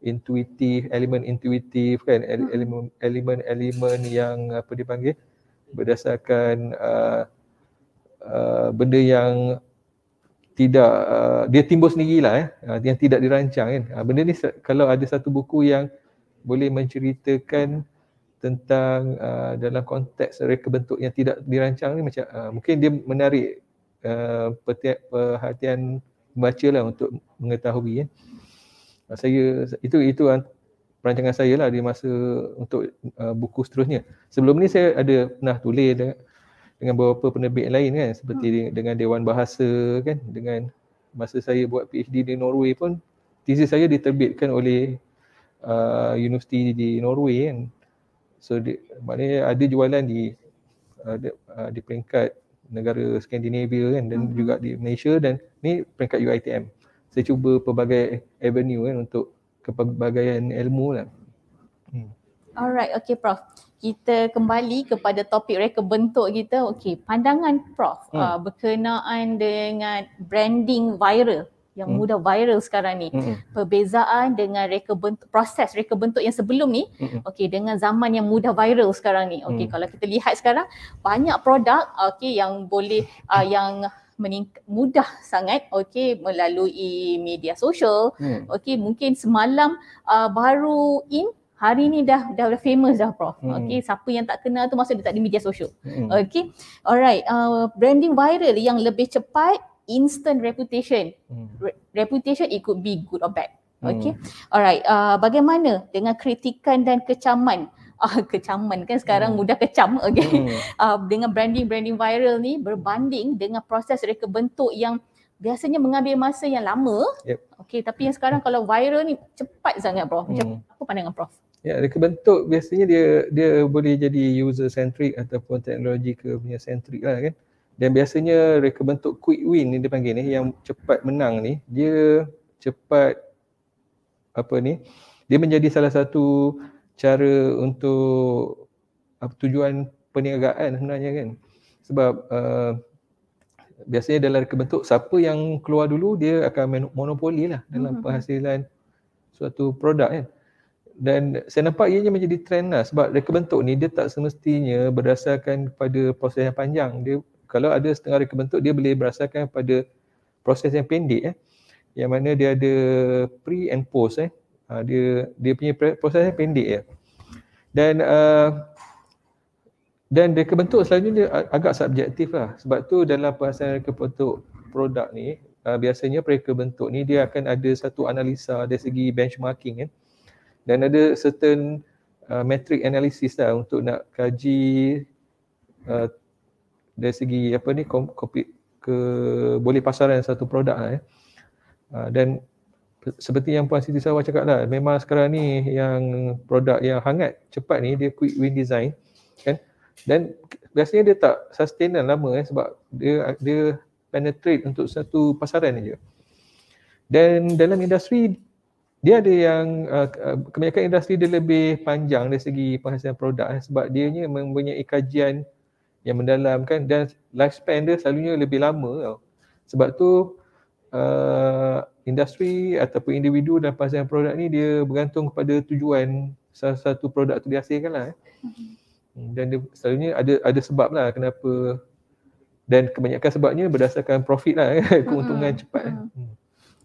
intuitif elemen intuitif kan elemen hmm. elemen elemen yang apa dipanggil berdasarkan uh, uh, benda yang tidak uh, dia timbul sendirilah eh uh, yang tidak dirancang kan uh, benda ni kalau ada satu buku yang boleh menceritakan tentang uh, dalam konteks reka bentuk yang tidak dirancang ni macam uh, mungkin dia menarik uh, perhatian membaca lah untuk mengetahui kan uh, saya itu itu perancangan saya lah di masa untuk uh, buku seterusnya sebelum ni saya ada pernah tulis dengan, eh, dengan beberapa penerbit lain kan seperti hmm. dengan Dewan Bahasa kan dengan masa saya buat PhD di Norway pun thesis saya diterbitkan oleh uh, universiti di Norway kan so di, maknanya ada jualan di ada uh, di, uh, di peringkat negara Scandinavia kan dan hmm. juga di Malaysia dan ni peringkat UiTM saya cuba pelbagai avenue kan untuk kepelbagaian ilmu lah. Hmm. Alright, okay Prof kita kembali kepada topik reka bentuk kita. Okey, pandangan Prof hmm. uh, berkenaan dengan branding viral yang hmm. mudah viral sekarang ni. Hmm. Perbezaan dengan reka bentuk, proses reka bentuk yang sebelum ni, hmm. okey dengan zaman yang mudah viral sekarang ni. Okey, hmm. kalau kita lihat sekarang banyak produk okey yang boleh uh, yang mudah sangat okey melalui media sosial hmm. okey mungkin semalam uh, baru in hari ni dah dah dah famous dah prof hmm. okey siapa yang tak kenal tu masa dia tak di media sosial hmm. okey alright uh, branding viral yang lebih cepat instant reputation hmm. reputation it could be good or bad hmm. okey alright uh, bagaimana dengan kritikan dan kecaman Uh, kecaman kan sekarang mm. mudah kecam okay. mm. uh, dengan branding-branding viral ni berbanding dengan proses reka bentuk yang biasanya mengambil masa yang lama yep. okay, tapi yang sekarang kalau viral ni cepat sangat Prof. macam mm. apa pandangan prof? Ya, reka bentuk biasanya dia dia boleh jadi user centric ataupun teknologi ke punya centric lah kan. Dan biasanya reka bentuk quick win ni dia panggil ni yang cepat menang ni, dia cepat apa ni? Dia menjadi salah satu cara untuk apa tujuan perniagaan sebenarnya kan. Sebab uh, biasanya dalam reka bentuk siapa yang keluar dulu dia akan monopoli lah dalam mm-hmm. penghasilan suatu produk kan. Ya? dan saya nampak ianya menjadi trend lah sebab reka bentuk ni dia tak semestinya berdasarkan pada proses yang panjang dia kalau ada setengah reka bentuk dia boleh berdasarkan pada proses yang pendek eh. yang mana dia ada pre and post eh. Ha, dia dia punya proses yang pendek ya. Eh. dan uh, dan reka bentuk selalunya dia agak subjektif lah sebab tu dalam perasaan reka bentuk produk ni uh, biasanya reka bentuk ni dia akan ada satu analisa dari segi benchmarking kan eh dan ada certain uh, metric analysis lah untuk nak kaji uh, dari segi apa ni kopi ke boleh pasaran satu produk lah eh. Uh, dan seperti yang Puan Siti Sawah cakap lah, memang sekarang ni yang produk yang hangat cepat ni dia quick win design kan dan biasanya dia tak sustain dan lama eh, sebab dia dia penetrate untuk satu pasaran je. Dan dalam industri dia ada yang uh, uh, kebanyakan industri dia lebih panjang dari segi penghasilan produk eh, sebab dia ni mempunyai kajian yang mendalam kan dan lifespan dia selalunya lebih lama tau. Sebab tu uh, industri ataupun individu dalam penghasilan produk ni dia bergantung kepada tujuan salah satu produk tu dihasilkan lah. Eh. Mm-hmm. Dan dia selalunya ada ada sebab lah kenapa dan kebanyakan sebabnya berdasarkan profit lah kan, keuntungan mm-hmm. cepat. Eh. Mm-hmm. Hmm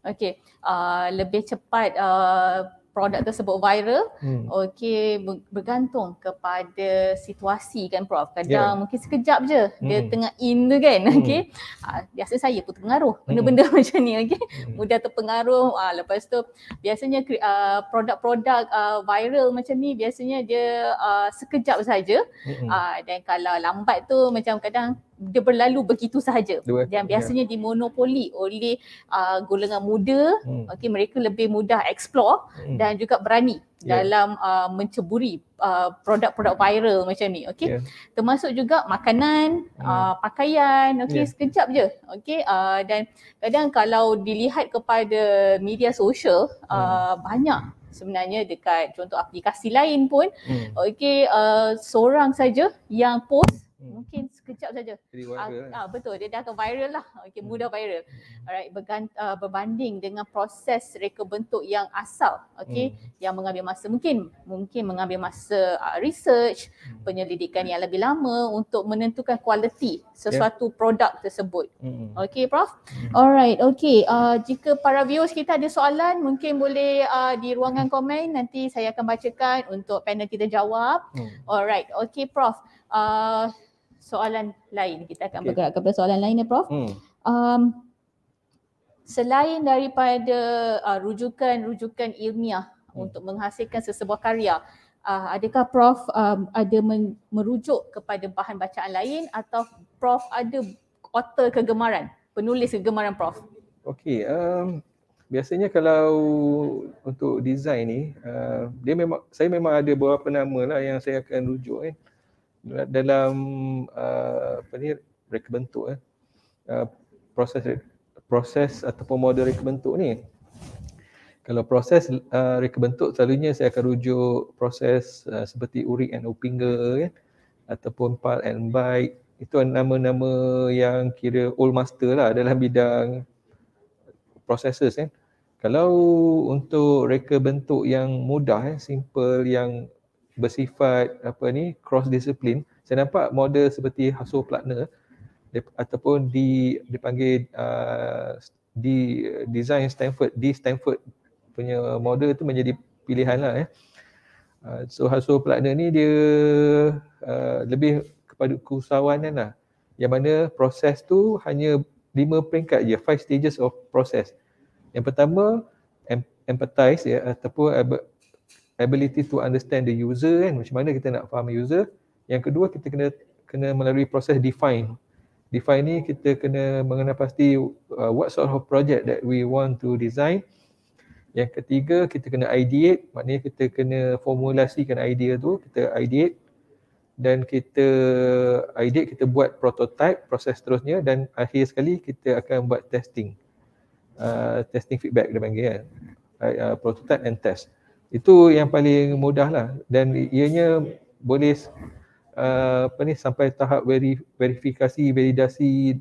okay, uh, lebih cepat uh, produk tersebut viral, hmm. okay, bergantung kepada situasi kan Prof. Kadang yeah. mungkin sekejap je hmm. dia tengah in tu kan, hmm. okay. Uh, ah, biasa saya pun terpengaruh benda-benda hmm. macam ni, okay. Hmm. Mudah terpengaruh, uh, lepas tu biasanya uh, produk-produk uh, viral macam ni biasanya dia uh, sekejap saja, hmm. uh, dan kalau lambat tu macam kadang dia berlalu begitu sahaja yang biasanya yeah. dimonopoli oleh uh, golongan muda hmm. okay, mereka lebih mudah explore hmm. dan juga berani yeah. dalam uh, menceburi uh, produk-produk viral macam ni okey yeah. termasuk juga makanan hmm. uh, pakaian okey yeah. sekejap je okey uh, dan kadang kalau dilihat kepada media sosial uh, hmm. banyak sebenarnya dekat contoh aplikasi lain pun hmm. okey uh, seorang saja yang post hmm. mungkin sekejap saja. Ah uh, betul dia dah akan viral lah. Okey hmm. mudah viral. Alright bergant, uh, ah, berbanding dengan proses reka bentuk yang asal okey hmm. yang mengambil masa mungkin mungkin mengambil masa uh, research hmm. penyelidikan hmm. yang lebih lama untuk menentukan kualiti sesuatu yeah. produk tersebut. Hmm. Okey prof. Hmm. Alright okey uh, jika para viewers kita ada soalan mungkin boleh uh, di ruangan komen nanti saya akan bacakan untuk panel kita jawab. Hmm. Alright okey prof. Uh, soalan lain. Kita akan okay. bergerak kepada soalan lain ya Prof. Hmm. Um, selain daripada uh, rujukan-rujukan ilmiah hmm. untuk menghasilkan sesebuah karya, uh, adakah Prof um, ada merujuk kepada bahan bacaan lain atau Prof ada author kegemaran, penulis kegemaran Prof? Okey, um, biasanya kalau untuk desain ni, uh, dia memang saya memang ada beberapa nama lah yang saya akan rujuk. Eh dalam uh, apa ni reka bentuk eh. Uh, proses proses ataupun model reka bentuk ni kalau proses uh, reka bentuk selalunya saya akan rujuk proses uh, seperti URI and opinger kan ataupun part and bite itu nama-nama yang kira old master lah dalam bidang processes kan kalau untuk reka bentuk yang mudah eh, simple yang bersifat apa ni cross discipline saya nampak model seperti Hasso Platner ataupun di dipanggil uh, di design Stanford di Stanford punya model tu menjadi pilihan lah eh. Uh, so Hasso Platner ni dia uh, lebih kepada keusahawanan lah yang mana proses tu hanya lima peringkat je, five stages of process. Yang pertama empathize ya, ataupun uh, ability to understand the user kan macam mana kita nak faham user yang kedua kita kena kena melalui proses define define ni kita kena mengenal pasti uh, what sort of project that we want to design yang ketiga kita kena ideate maknanya kita kena formulasikan idea tu kita ideate dan kita ideate kita buat prototype proses seterusnya dan akhir sekali kita akan buat testing uh, testing feedback dia panggil kan uh, uh prototype and test itu yang paling mudah lah dan ianya boleh uh, apa ni sampai tahap verif- verifikasi validasi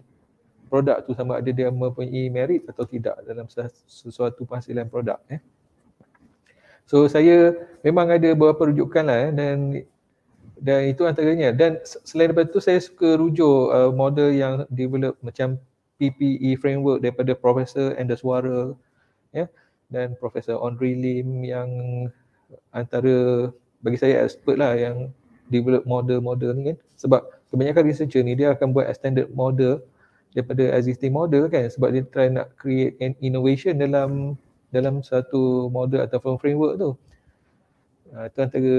produk tu sama ada dia mempunyai merit atau tidak dalam sesuatu penghasilan produk eh. So saya memang ada beberapa rujukan lah eh, dan dan itu antaranya dan selain daripada tu saya suka rujuk uh, model yang develop macam PPE framework daripada Profesor Anders ya. Yeah dan Profesor Andre Lim yang antara bagi saya expert lah yang develop model-model ni kan sebab kebanyakan researcher ni dia akan buat extended model daripada existing model kan sebab dia try nak create an innovation dalam dalam satu model atau framework tu itu ah, antara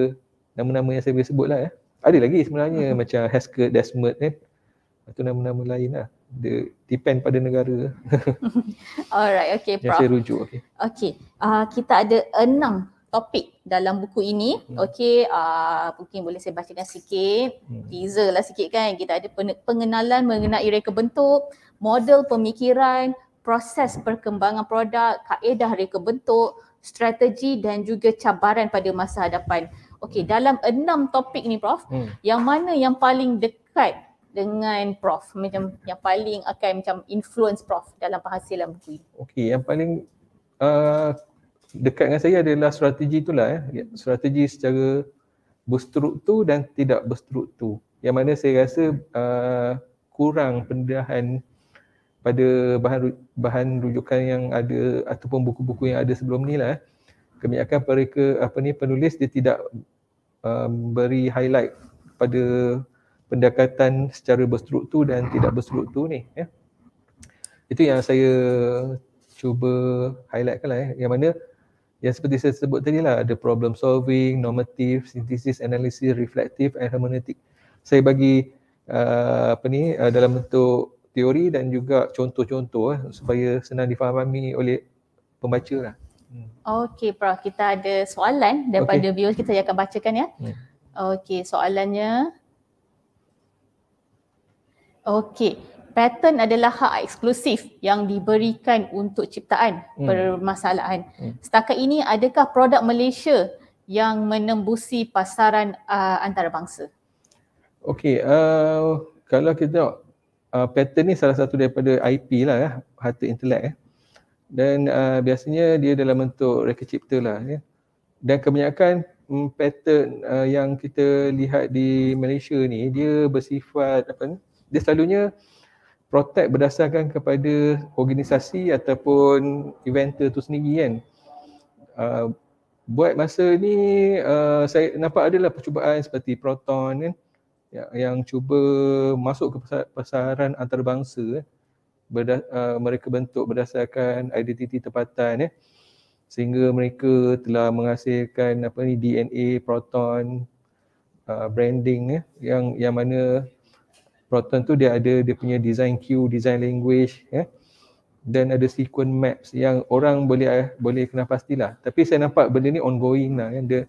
nama-nama yang saya boleh sebut lah ya. Ada lagi sebenarnya hmm. macam Haskell, Desmond kan. Itu nama-nama lain lah the depend pada negara. Alright, okay, Prof. Yang saya rujuk, okay. Okay, uh, kita ada enam topik dalam buku ini. Hmm. Okay, uh, mungkin boleh saya bacakan sikit. Hmm. Teaser lah sikit kan. Kita ada pengenalan mengenai reka bentuk, model pemikiran, proses perkembangan produk, kaedah reka bentuk, strategi dan juga cabaran pada masa hadapan. Okey, hmm. dalam enam topik ni Prof, hmm. yang mana yang paling dekat dengan prof macam yang paling akan macam influence prof dalam penghasilan buku ini okey yang paling uh, dekat dengan saya adalah strategi itulah eh ya, strategi secara berstruktur dan tidak berstruktur yang mana saya rasa uh, kurang pendedahan pada bahan bahan rujukan yang ada ataupun buku-buku yang ada sebelum ni lah Kami eh. kebanyakan mereka apa ni penulis dia tidak um, beri highlight pada pendekatan secara berstruktur dan tidak berstruktur ni ya. Itu yang saya cuba highlight kan lah ya. Yang mana yang seperti saya sebut tadi lah ada problem solving, normative, synthesis, analysis, reflective and hermeneutic. Saya bagi uh, apa ni uh, dalam bentuk teori dan juga contoh-contoh eh, supaya senang difahami oleh pembaca lah. Hmm. Okey Prof, kita ada soalan daripada okay. viewers kita yang akan bacakan ya. Hmm. Okey, soalannya Okey. Pattern adalah hak eksklusif yang diberikan untuk ciptaan hmm. permasalahan. Hmm. Setakat ini adakah produk Malaysia yang menembusi pasaran uh, antarabangsa? Okey, uh, kalau kita uh, pattern ni salah satu daripada IP lah ya, harta intelek ya. Dan uh, biasanya dia dalam bentuk reka cipta lah ya. Dan kebanyakan mm, pattern uh, yang kita lihat di Malaysia ni dia bersifat apa ni? dia selalunya protect berdasarkan kepada organisasi ataupun eventer tu sendiri kan. Uh, buat masa ni uh, saya nampak adalah percubaan seperti Proton kan yang, yang cuba masuk ke pasaran antarabangsa eh, berda- uh, mereka bentuk berdasarkan identiti tempatan eh sehingga mereka telah menghasilkan apa ni DNA Proton uh, branding eh yang yang mana Proton tu dia ada dia punya design queue, design language ya. Dan ada sequence maps yang orang boleh eh, boleh kena pastilah. Tapi saya nampak benda ni ongoing lah ya. Dia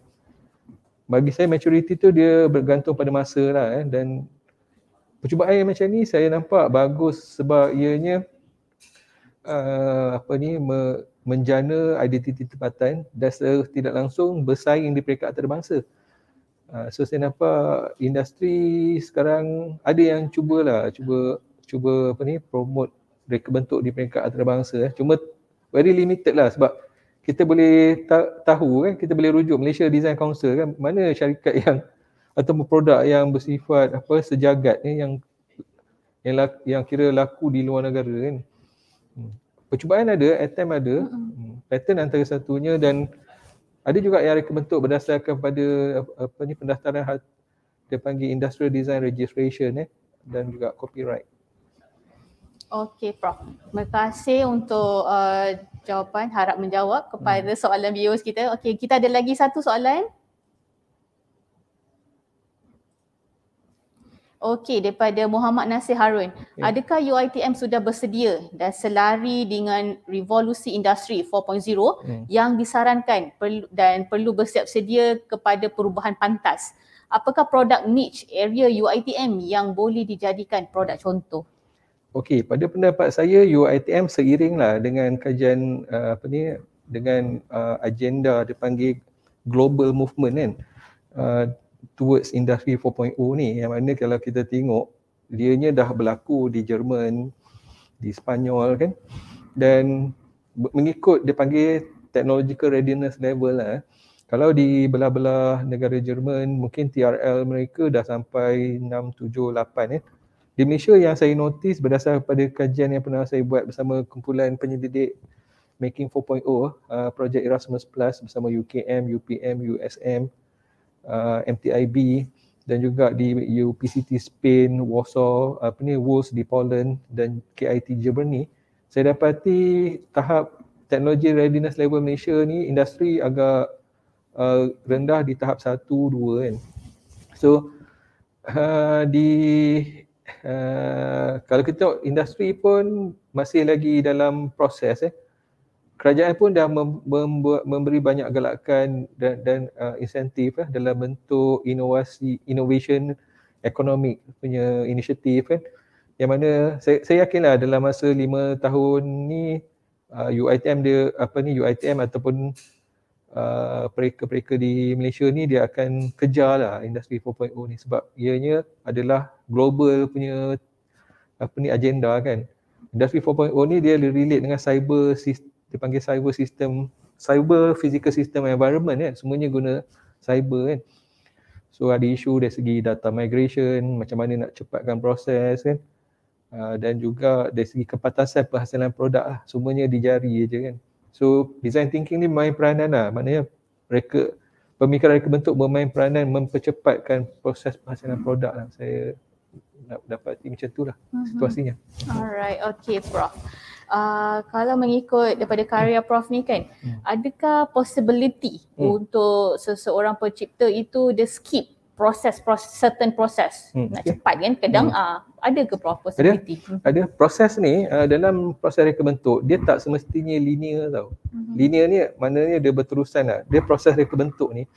bagi saya maturity tu dia bergantung pada masa lah ya. Dan percubaan yang macam ni saya nampak bagus sebab ianya uh, apa ni me, menjana identiti tempatan dan tidak langsung bersaing di peringkat antarabangsa. Ah, so saya nampak industri sekarang ada yang cubalah cuba cuba apa ni promote mereka bentuk di peringkat antarabangsa eh. cuma very limited lah sebab kita boleh ta- tahu kan kita boleh rujuk Malaysia Design Council kan mana syarikat yang atau produk yang bersifat apa sejagat ni eh, yang yang, la- yang kira laku di luar negara kan hmm. percubaan ada attempt ada hmm. pattern antara satunya dan ada juga yang mereka bentuk berdasarkan pada apa ni pendaftaran dia panggil industrial design registration eh dan juga copyright Okey Prof. Terima kasih untuk uh, jawapan harap menjawab kepada hmm. soalan viewers kita. Okey kita ada lagi satu soalan. Okey, daripada Muhammad Nasir Harun. Okay. Adakah UITM sudah bersedia dan selari dengan revolusi industri 4.0 mm. yang disarankan perlu, dan perlu bersiap sedia kepada perubahan pantas? Apakah produk niche area UITM yang boleh dijadikan produk contoh? Okey, pada pendapat saya UITM seiringlah dengan kajian uh, apa ni dengan uh, agenda dipanggil global movement kan. Uh, towards industri 4.0 ni yang mana kalau kita tengok dianya dah berlaku di Jerman, di Spanyol kan dan mengikut dia panggil technological readiness level lah eh. kalau di belah-belah negara Jerman mungkin TRL mereka dah sampai 6, 7, 8 eh. di Malaysia yang saya notice berdasar pada kajian yang pernah saya buat bersama kumpulan penyelidik Making 4.0, uh, projek Erasmus Plus bersama UKM, UPM, USM uh, MTIB dan juga di UPCT Spain, Warsaw, apa ni, Wolves di Poland dan KIT Germany, saya dapati tahap teknologi readiness level Malaysia ni industri agak uh, rendah di tahap 1, 2 kan. So uh, di uh, kalau kita tengok industri pun masih lagi dalam proses eh kerajaan pun dah membuat memberi banyak galakan dan dan uh, insentif eh, dalam bentuk inovasi innovation ekonomi punya inisiatif kan yang mana saya saya yakinlah dalam masa lima tahun ni uh, UiTM dia apa ni UiTM ataupun mereka-mereka uh, di Malaysia ni dia akan kejar lah industri 4.0 ni sebab ianya adalah global punya apa ni agenda kan industri 4.0 ni dia relate dengan cyber system dia panggil cyber system cyber physical system environment kan semuanya guna cyber kan so ada isu dari segi data migration macam mana nak cepatkan proses kan uh, dan juga dari segi kepatasan perhasilan produk lah semuanya di jari je kan so design thinking ni main peranan lah maknanya mereka pemikiran mereka bentuk bermain peranan mempercepatkan proses penghasilan produk lah saya dapat macam tu lah mhm. situasinya alright okay prof Uh, kalau mengikut daripada karya prof ni kan hmm. adakah possibility hmm. untuk seseorang pencipta itu dia skip proses proses certain proses? hmm. nak okay. cepat kan kadang hmm. uh, ada ke prof possibility ada, hmm. ada. proses ni uh, dalam proses reka bentuk dia tak semestinya linear tau hmm. linear ni maknanya dia berterusan lah. dia proses reka bentuk ni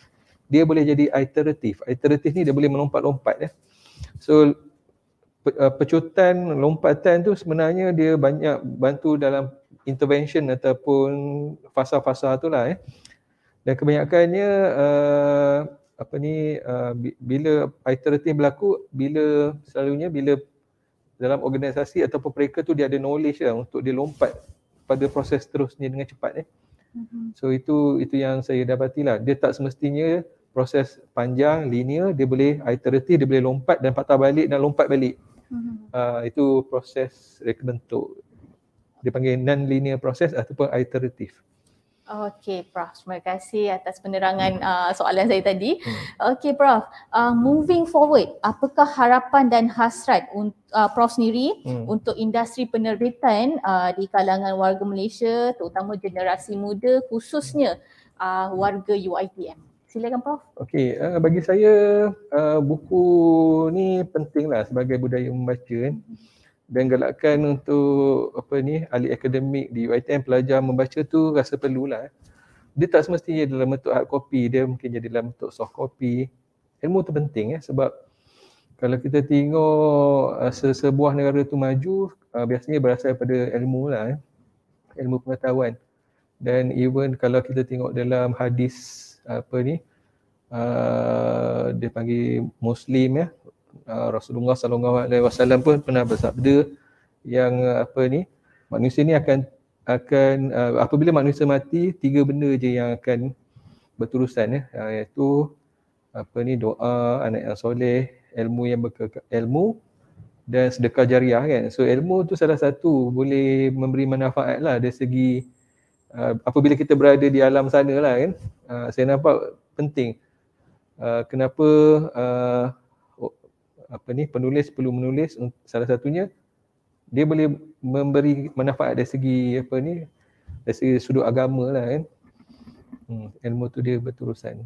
dia boleh jadi iteratif iteratif ni dia boleh melompat-lompat ya so Eh, pecutan lompatan tu sebenarnya dia banyak bantu dalam intervention ataupun fasa-fasa tu lah eh. Dan kebanyakannya uh, apa ni uh, bila iterative berlaku bila selalunya bila dalam organisasi ataupun mereka tu dia ada knowledge lah untuk dia lompat pada proses terusnya dengan cepat eh. Mm-hmm. So itu itu yang saya dapati lah. Dia tak semestinya proses panjang, linear, dia boleh iteratif, dia boleh lompat dan patah balik dan lompat balik. Mm-hmm. Uh, itu proses reka bentuk. Dia panggil non-linear proses ataupun iterative. Okey Prof, terima kasih atas penerangan hmm. uh, soalan saya tadi. Hmm. Okey Prof, uh, moving forward, apakah harapan dan hasrat un- uh, Prof sendiri hmm. untuk industri penerbitan uh, di kalangan warga Malaysia, terutama generasi muda khususnya uh, warga UITM? Silakan Prof. Okey, uh, bagi saya uh, buku ni pentinglah sebagai budaya membaca dan galakkan untuk apa ni ahli akademik di UiTM pelajar membaca tu rasa perlulah. Eh. Dia tak semestinya dalam bentuk hard copy, dia mungkin jadi dalam bentuk soft copy. Ilmu tu penting ya eh, sebab kalau kita tengok uh, sesebuah negara tu maju uh, biasanya berasal pada ilmu lah eh. ilmu pengetahuan dan even kalau kita tengok dalam hadis apa ni uh, dia panggil muslim ya uh, Rasulullah sallallahu alaihi wasallam pun pernah bersabda yang uh, apa ni manusia ni akan akan uh, apabila manusia mati tiga benda je yang akan berterusan ya uh, iaitu apa ni doa anak yang soleh ilmu yang berke- ilmu dan sedekah jariah kan so ilmu tu salah satu boleh memberi manfaat lah dari segi uh, apabila kita berada di alam sana lah kan uh, saya nampak penting uh, kenapa uh, apa ni penulis perlu menulis salah satunya dia boleh memberi manfaat dari segi apa ni dari sudut agama lah kan hmm, ilmu tu dia berterusan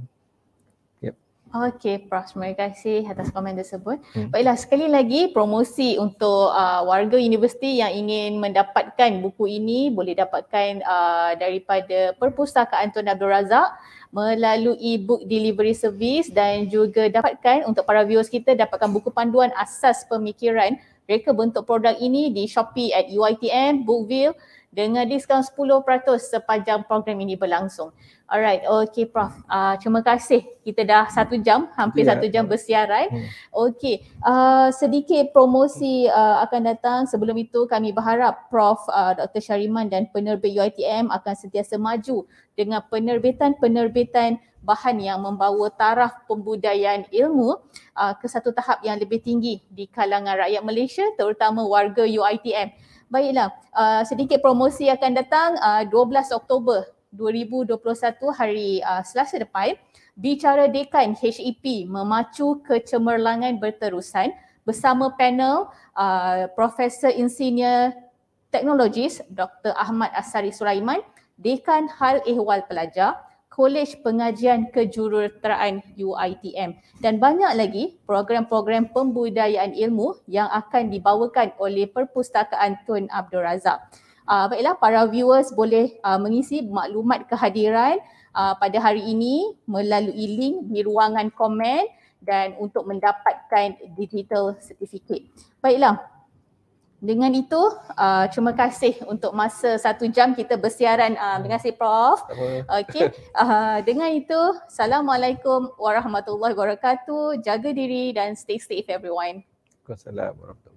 Okay, Prof. Terima kasih atas komen tersebut. Hmm. Baiklah, sekali lagi promosi untuk uh, warga universiti yang ingin mendapatkan buku ini boleh dapatkan uh, daripada Perpustakaan Tuan Abdul Razak melalui book delivery service dan juga dapatkan untuk para viewers kita dapatkan buku panduan asas pemikiran reka bentuk produk ini di Shopee at UITM, Bookville, dengan diskaun 10% sepanjang program ini berlangsung. Alright, okay Prof. Uh, terima kasih. Kita dah satu jam, hampir yeah. satu jam bersiaran. Hmm. Okay, uh, sedikit promosi uh, akan datang. Sebelum itu kami berharap Prof. Uh, Dr. Shariman dan penerbit UITM akan sentiasa maju dengan penerbitan-penerbitan bahan yang membawa taraf pembudayaan ilmu uh, ke satu tahap yang lebih tinggi di kalangan rakyat Malaysia terutama warga UITM. Baiklah, uh, sedikit promosi akan datang uh, 12 Oktober 2021 hari uh, Selasa depan. Bicara Dekan HEP memacu kecemerlangan berterusan bersama panel uh, Profesor Insinyur Teknologis Dr. Ahmad Asari Sulaiman, Dekan Hal Ehwal Pelajar, Kolej Pengajian Kejuruteraan UiTM dan banyak lagi program-program pembudayaan ilmu yang akan dibawakan oleh Perpustakaan Tun Abdul Razak. Uh, baiklah para viewers boleh uh, mengisi maklumat kehadiran uh, pada hari ini melalui link di ruangan komen dan untuk mendapatkan digital sertifikat. Baiklah dengan itu, uh, terima kasih untuk masa satu jam kita bersiaran. Uh, terima kasih Prof. Okay. Uh, dengan itu, Assalamualaikum Warahmatullahi Wabarakatuh. Jaga diri dan stay safe everyone. Waalaikumsalam Warahmatullahi Wabarakatuh.